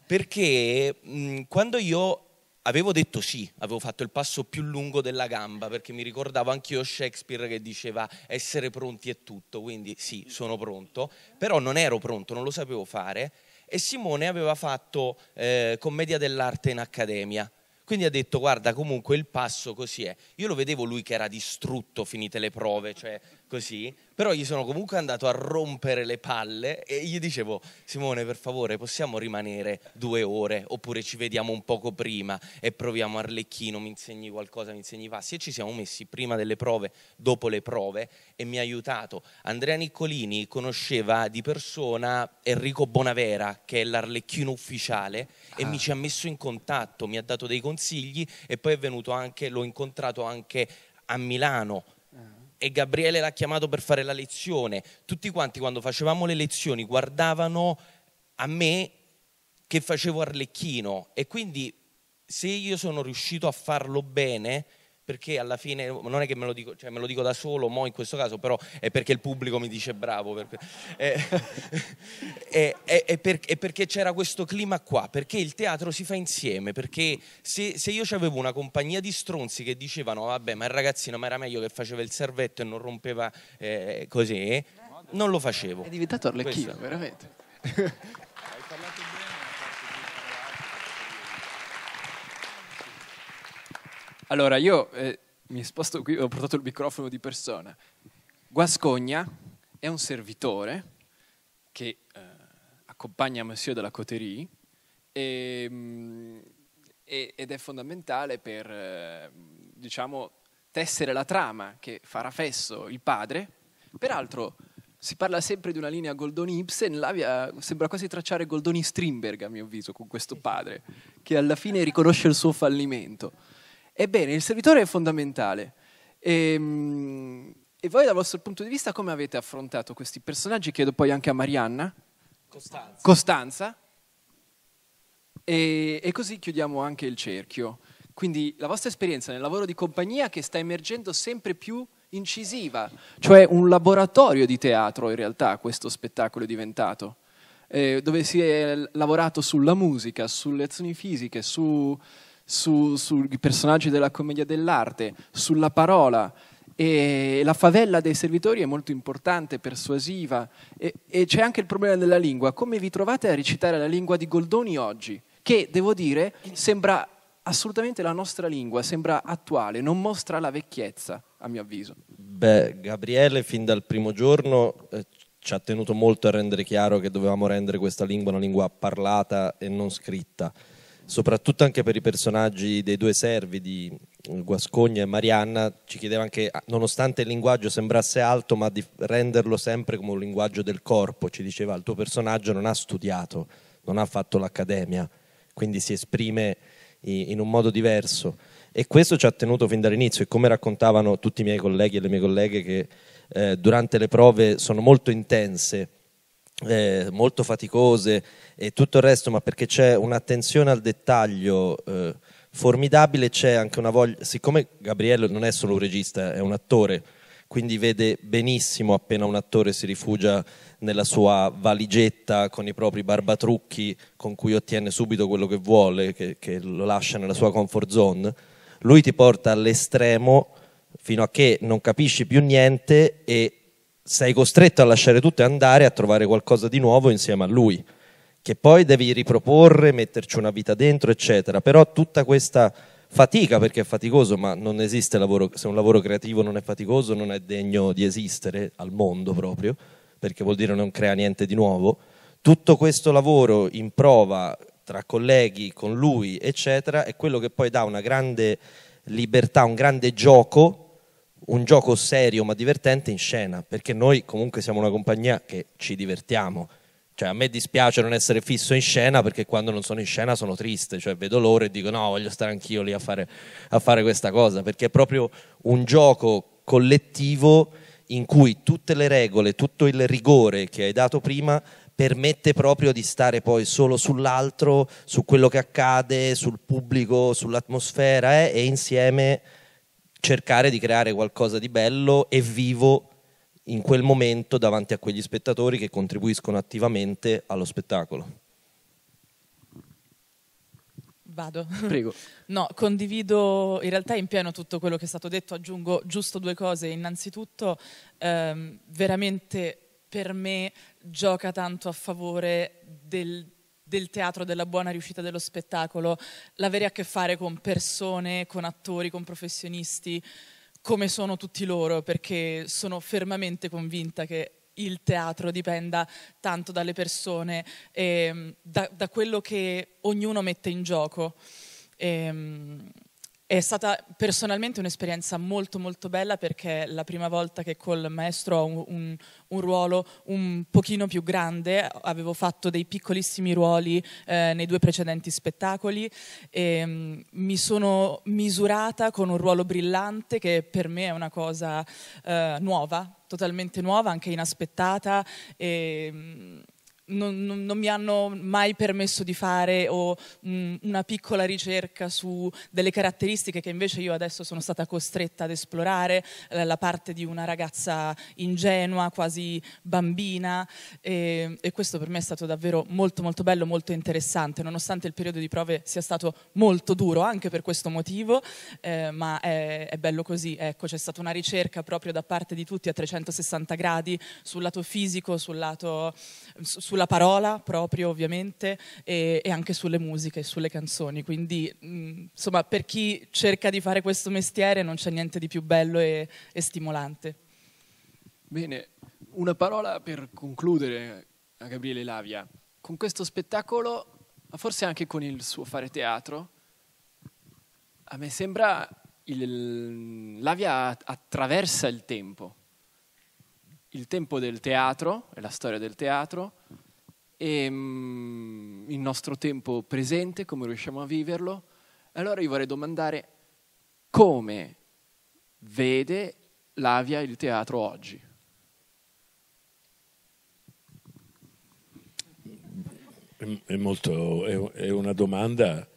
perché mh, mm, quando io avevo detto sì, avevo fatto il passo più lungo della gamba perché mi ricordavo anch'io Shakespeare che diceva essere pronti è tutto, quindi sì, sono pronto, però non ero pronto, non lo sapevo fare e Simone aveva fatto eh, commedia dell'arte in accademia. Quindi ha detto, guarda, comunque il passo così è. Io lo vedevo lui che era distrutto finite le prove, cioè così, però gli sono comunque andato a rompere le palle e gli dicevo Simone per favore possiamo rimanere due ore oppure ci vediamo un poco prima e proviamo Arlecchino, mi insegni qualcosa, mi insegni passi e ci siamo messi prima delle prove, dopo le prove e mi ha aiutato. Andrea Niccolini conosceva di persona Enrico Bonavera che è l'Arlecchino ufficiale ah. e mi ah. ci ha messo in contatto, mi ha dato dei consigli e poi è venuto anche, l'ho incontrato anche a Milano e Gabriele l'ha chiamato per fare la lezione. Tutti quanti quando facevamo le lezioni guardavano a me che facevo Arlecchino e quindi se io sono riuscito a farlo bene perché alla fine non è che me lo dico, cioè me lo dico da solo, mo in questo caso, però è perché il pubblico mi dice bravo, perché, eh, è, è, è, per, è, perché c'era questo clima qua, perché il teatro si fa insieme, perché se, se io avevo una compagnia di stronzi che dicevano vabbè ma il ragazzino ma era meglio che faceva il servetto e non rompeva eh, così, non lo facevo. È diventato Arlecchino, veramente. Allora, io eh, mi sposto qui, ho portato il microfono di persona. Guascogna è un servitore che eh, accompagna Monsieur della Coterie ehm, e, mh, ed è fondamentale per, eh, diciamo, tessere la trama che farà fesso il padre. Peraltro si parla sempre di una linea Goldoni-Ibsen, là sembra quasi tracciare Goldoni-Strindberg a mio avviso con questo padre, che alla fine riconosce il suo fallimento. Ebbene, il servitore è fondamentale. E, ehm, e voi dal vostro punto di vista come avete affrontato questi personaggi? Chiedo poi anche a Marianna. Costanza. Costanza. E, e, così chiudiamo anche il cerchio. Quindi la vostra esperienza nel lavoro di compagnia che sta emergendo sempre più incisiva, cioè un laboratorio di teatro in realtà questo spettacolo è diventato, eh, dove si è lavorato sulla musica, sulle azioni fisiche, su, sui personaggi della commedia dell'arte, sulla parola. E la favella dei servitori è molto importante, persuasiva e, e c'è anche il problema della lingua. Come vi trovate a recitare la lingua di Goldoni oggi? Che, devo dire, sembra assolutamente la nostra lingua, sembra attuale, non mostra la vecchiezza, a mio avviso. Beh, Gabriele fin dal primo giorno eh, ci ha tenuto molto a rendere chiaro che dovevamo rendere questa lingua una lingua parlata e non scritta soprattutto anche per i personaggi dei due servi di Guascogna e Marianna, ci chiedeva anche, nonostante il linguaggio sembrasse alto, ma di renderlo sempre come un linguaggio del corpo, ci diceva il tuo personaggio non ha studiato, non ha fatto l'accademia, quindi si esprime in un modo diverso. E questo ci ha tenuto fin dall'inizio e come raccontavano tutti i miei colleghi e le mie colleghe che eh, durante le prove sono molto intense eh, molto faticose e tutto il resto, ma perché c'è un'attenzione al dettaglio eh, formidabile, c'è anche una voglia, siccome Gabriello non è solo un regista, è un attore, quindi vede benissimo appena un attore si rifugia nella sua valigetta con i propri barbatrucchi con cui ottiene subito quello che vuole, che, che lo lascia nella sua comfort zone, lui ti porta all'estremo fino a che non capisci più niente e sei costretto a lasciare tutto e andare a trovare qualcosa di nuovo insieme a lui, che poi devi riproporre, metterci una vita dentro, eccetera. Però tutta questa fatica, perché è faticoso, ma non esiste lavoro, se un lavoro creativo non è faticoso non è degno di esistere al mondo proprio, perché vuol dire non crea niente di nuovo, tutto questo lavoro in prova tra colleghi, con lui, eccetera, è quello che poi dà una grande libertà, un grande gioco un gioco serio ma divertente in scena, perché noi comunque siamo una compagnia che ci divertiamo. Cioè, a me dispiace non essere fisso in scena perché quando non sono in scena sono triste, cioè vedo loro e dico no, voglio stare anch'io lì a fare, a fare questa cosa, perché è proprio un gioco collettivo in cui tutte le regole, tutto il rigore che hai dato prima permette proprio di stare poi solo sull'altro, su quello che accade, sul pubblico, sull'atmosfera eh, e insieme cercare di creare qualcosa di bello e vivo in quel momento davanti a quegli spettatori che contribuiscono attivamente allo spettacolo. Vado. Prego. No, condivido in realtà in pieno tutto quello che è stato detto, aggiungo giusto due cose. Innanzitutto, ehm, veramente per me gioca tanto a favore del del teatro, della buona riuscita dello spettacolo, l'avere a che fare con persone, con attori, con professionisti, come sono tutti loro, perché sono fermamente convinta che il teatro dipenda tanto dalle persone, ehm, da, da, quello che ognuno mette in gioco. E, ehm, è stata personalmente un'esperienza molto molto bella perché è la prima volta che col maestro ho un, un, un ruolo un pochino più grande, avevo fatto dei piccolissimi ruoli eh, nei due precedenti spettacoli e ehm, mh, mi sono misurata con un ruolo brillante che per me è una cosa eh, nuova, totalmente nuova, anche inaspettata. E, ehm, mh, non, non, non, mi hanno mai permesso di fare o, mh, mm, una piccola ricerca su delle caratteristiche che invece io adesso sono stata costretta ad esplorare, eh, la parte di una ragazza ingenua, quasi bambina e, e, questo per me è stato davvero molto molto bello, molto interessante, nonostante il periodo di prove sia stato molto duro anche per questo motivo, eh, ma è, è, bello così, ecco c'è stata una ricerca proprio da parte di tutti a 360 gradi sul lato fisico, sul lato... Sul sulla parola proprio ovviamente e, e anche sulle musiche, sulle canzoni, quindi mh, mm, insomma per chi cerca di fare questo mestiere non c'è niente di più bello e, e stimolante. Bene, una parola per concludere a eh, Gabriele Lavia. Con questo spettacolo, ma forse anche con il suo fare teatro, a me sembra il, Lavia attraversa il tempo. Il tempo del teatro, e la storia del teatro, e ehm, il nostro tempo presente, come riusciamo a viverlo. Allora io vorrei domandare come vede l'Avia il teatro oggi. È, molto, è una domanda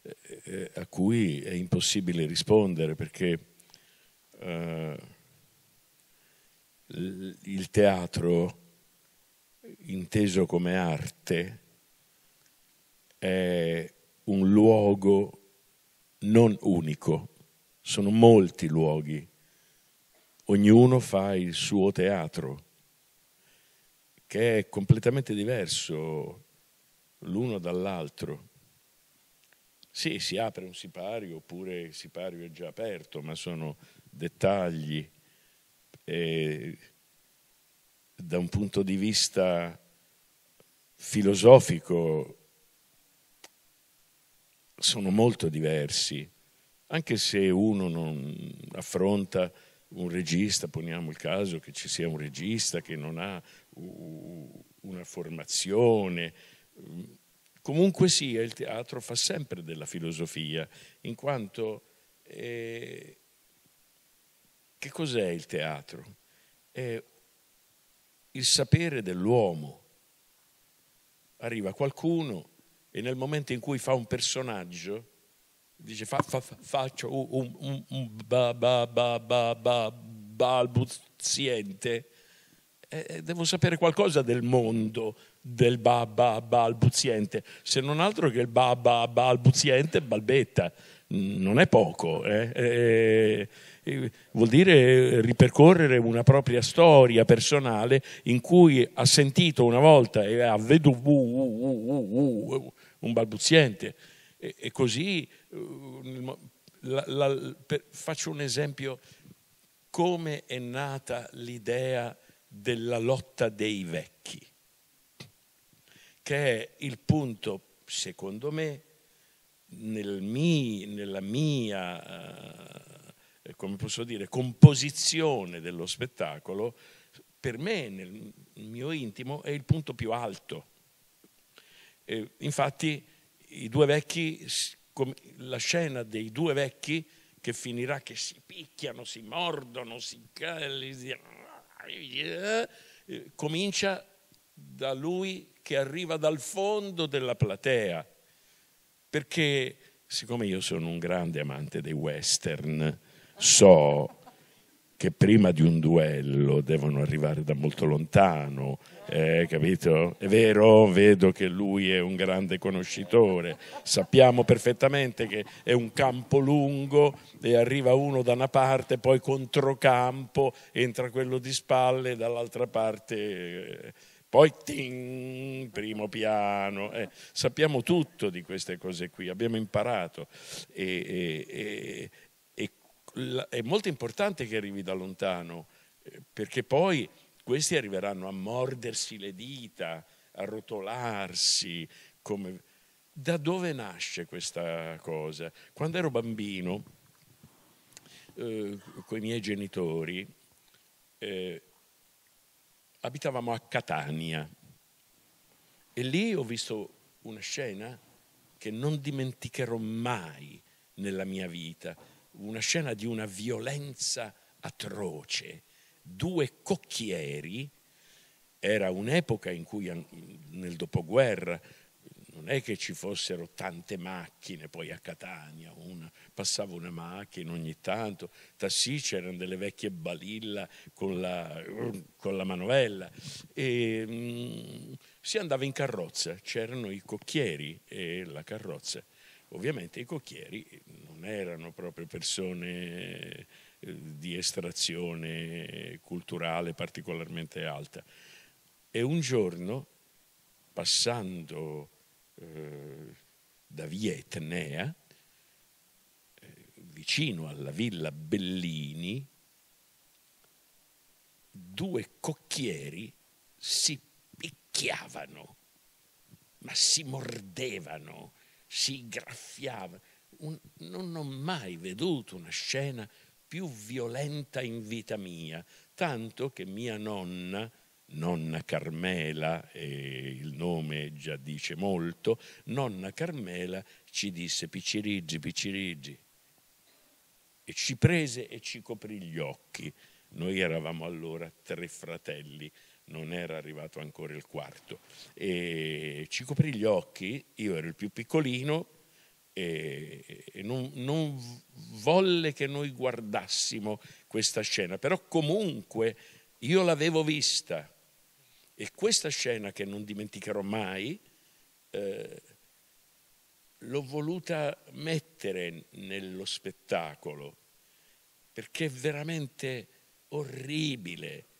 eh, eh, a cui è impossibile rispondere perché uh, il teatro inteso come arte, è un luogo non unico, sono molti luoghi, ognuno fa il suo teatro, che è completamente diverso l'uno dall'altro. Sì, si apre un sipario, oppure il sipario è già aperto, ma sono dettagli. E da un punto di vista filosofico sono molto diversi, anche se uno non affronta un regista, poniamo il caso che ci sia un regista che non ha una formazione, comunque sia il teatro fa sempre della filosofia, in quanto eh, che cos'è il teatro? È il sapere dell'uomo. Arriva qualcuno e nel momento in cui fa un personaggio, dice fa, fa, faccio un, un, un ba, ba, ba, ba, ba, balbuziente, eh, devo sapere qualcosa del mondo del ba, ba, balbuziente, se non altro che il ba, ba, balbuziente balbetta, non è poco. Eh? eh eh, vuol dire eh, ripercorrere una propria storia personale in cui ha sentito una volta e ha veduto un balbuziente e, così eh, la, la, per, faccio un esempio come è nata l'idea della lotta dei vecchi che è il punto secondo me nel mio, nella mia eh, come posso dire, composizione dello spettacolo, per me, nel mio intimo, è il punto più alto. Eh, infatti, vecchi, la scena dei due vecchi che finirà che si picchiano, si mordono, si eh, comincia da lui che arriva dal fondo della platea, perché siccome io sono un grande amante dei western, so che prima di un duello devono arrivare da molto lontano, eh, capito? È vero, vedo che lui è un grande conoscitore, sappiamo perfettamente che è un campo lungo e arriva uno da una parte, poi controcampo, entra quello di spalle dall'altra parte, eh, poi ting, primo piano, eh, sappiamo tutto di queste cose qui, abbiamo imparato. e, e, e è molto importante che arrivi da lontano, eh, perché poi questi arriveranno a mordersi le dita, a rotolarsi. Come... Da dove nasce questa cosa? Quando ero bambino, eh, con i miei genitori, eh, abitavamo a Catania e lì ho visto una scena che non dimenticherò mai nella mia vita una scena di una violenza atroce. Due cocchieri, era un'epoca in cui nel dopoguerra non è che ci fossero tante macchine, poi a Catania una, passava una macchina ogni tanto, tassì c'erano delle vecchie balilla con la, con la manovella, e, mh, mm, si andava in carrozza, c'erano i cocchieri e la carrozza. Ovviamente i cocchieri non erano proprio persone eh, di estrazione culturale particolarmente alta. E un giorno, passando eh, da via Etnea, eh, vicino alla villa Bellini, due cocchieri si picchiavano, ma si mordevano si graffiava. Un, non ho mai veduto una scena più violenta in vita mia, tanto che mia nonna, nonna Carmela, e il nome già dice molto, nonna Carmela ci disse Picirigi, Picirigi, e ci prese e ci coprì gli occhi. Noi eravamo allora tre fratelli, non era arrivato ancora il quarto. E ci coprì gli occhi, io ero il più piccolino e non, non volle che noi guardassimo questa scena, però comunque io l'avevo vista e questa scena che non dimenticherò mai eh, l'ho voluta mettere nello spettacolo perché è veramente orribile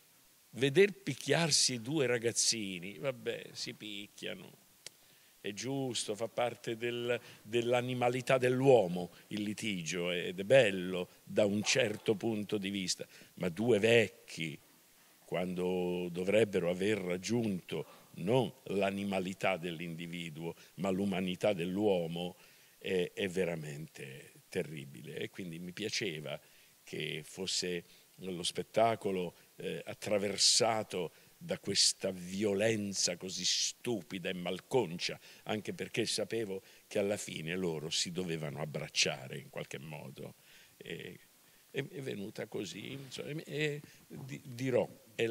veder picchiarsi due ragazzini, vabbè, si picchiano. È giusto, fa parte del, dell'animalità dell'uomo il litigio ed è bello da un certo punto di vista, ma due vecchi, quando dovrebbero aver raggiunto non l'animalità dell'individuo, ma l'umanità dell'uomo, è, è veramente terribile. E quindi mi piaceva che fosse lo spettacolo eh, attraversato da questa violenza così stupida e malconcia, anche perché sapevo che alla fine loro si dovevano abbracciare in qualche modo. E, è, è venuta così, insomma, e, di, dirò, è,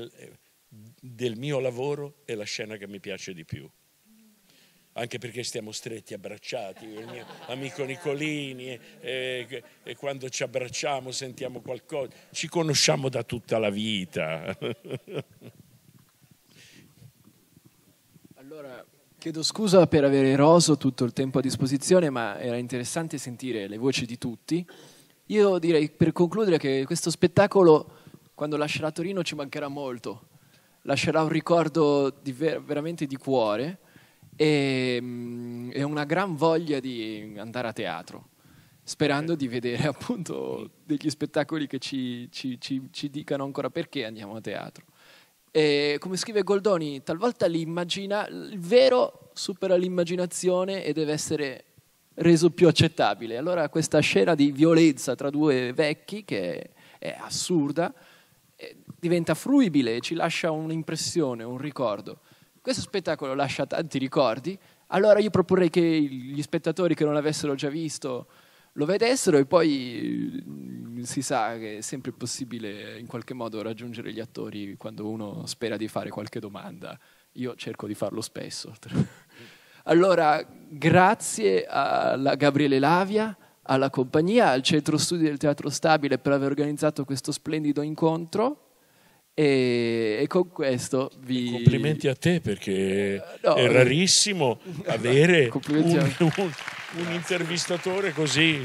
del mio lavoro è la scena che mi piace di più anche perché stiamo stretti, abbracciati, il mio amico Nicolini, e, eh, e, eh, e, quando ci abbracciamo sentiamo qualcosa, ci conosciamo da tutta la vita. Allora, chiedo scusa per aver eroso tutto il tempo a disposizione, ma era interessante sentire le voci di tutti. Io direi per concludere che questo spettacolo, quando lascerà Torino, ci mancherà molto, lascerà un ricordo di ver- veramente di cuore e, ehm, e una gran voglia di andare a teatro sperando di vedere appunto degli spettacoli che ci, ci, ci, ci, dicano ancora perché andiamo a teatro. E come scrive Goldoni, talvolta il vero supera l'immaginazione e deve essere reso più accettabile. Allora questa scena di violenza tra due vecchi, che è assurda, eh, diventa fruibile e ci lascia un'impressione, un ricordo. Questo spettacolo lascia tanti ricordi, allora io proporrei che gli spettatori che non l'avessero già visto lo vedessero e poi mm, si sa che è sempre possibile in qualche modo raggiungere gli attori quando uno spera di fare qualche domanda. Io cerco di farlo spesso. Allora, grazie a Gabriele Lavia, alla compagnia, al Centro Studi del Teatro Stabile per aver organizzato questo splendido incontro. E, e, con questo vi... Complimenti a te perché no, è rarissimo avere un, un, un intervistatore così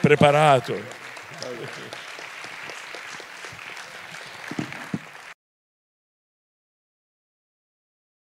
preparato. Grazie.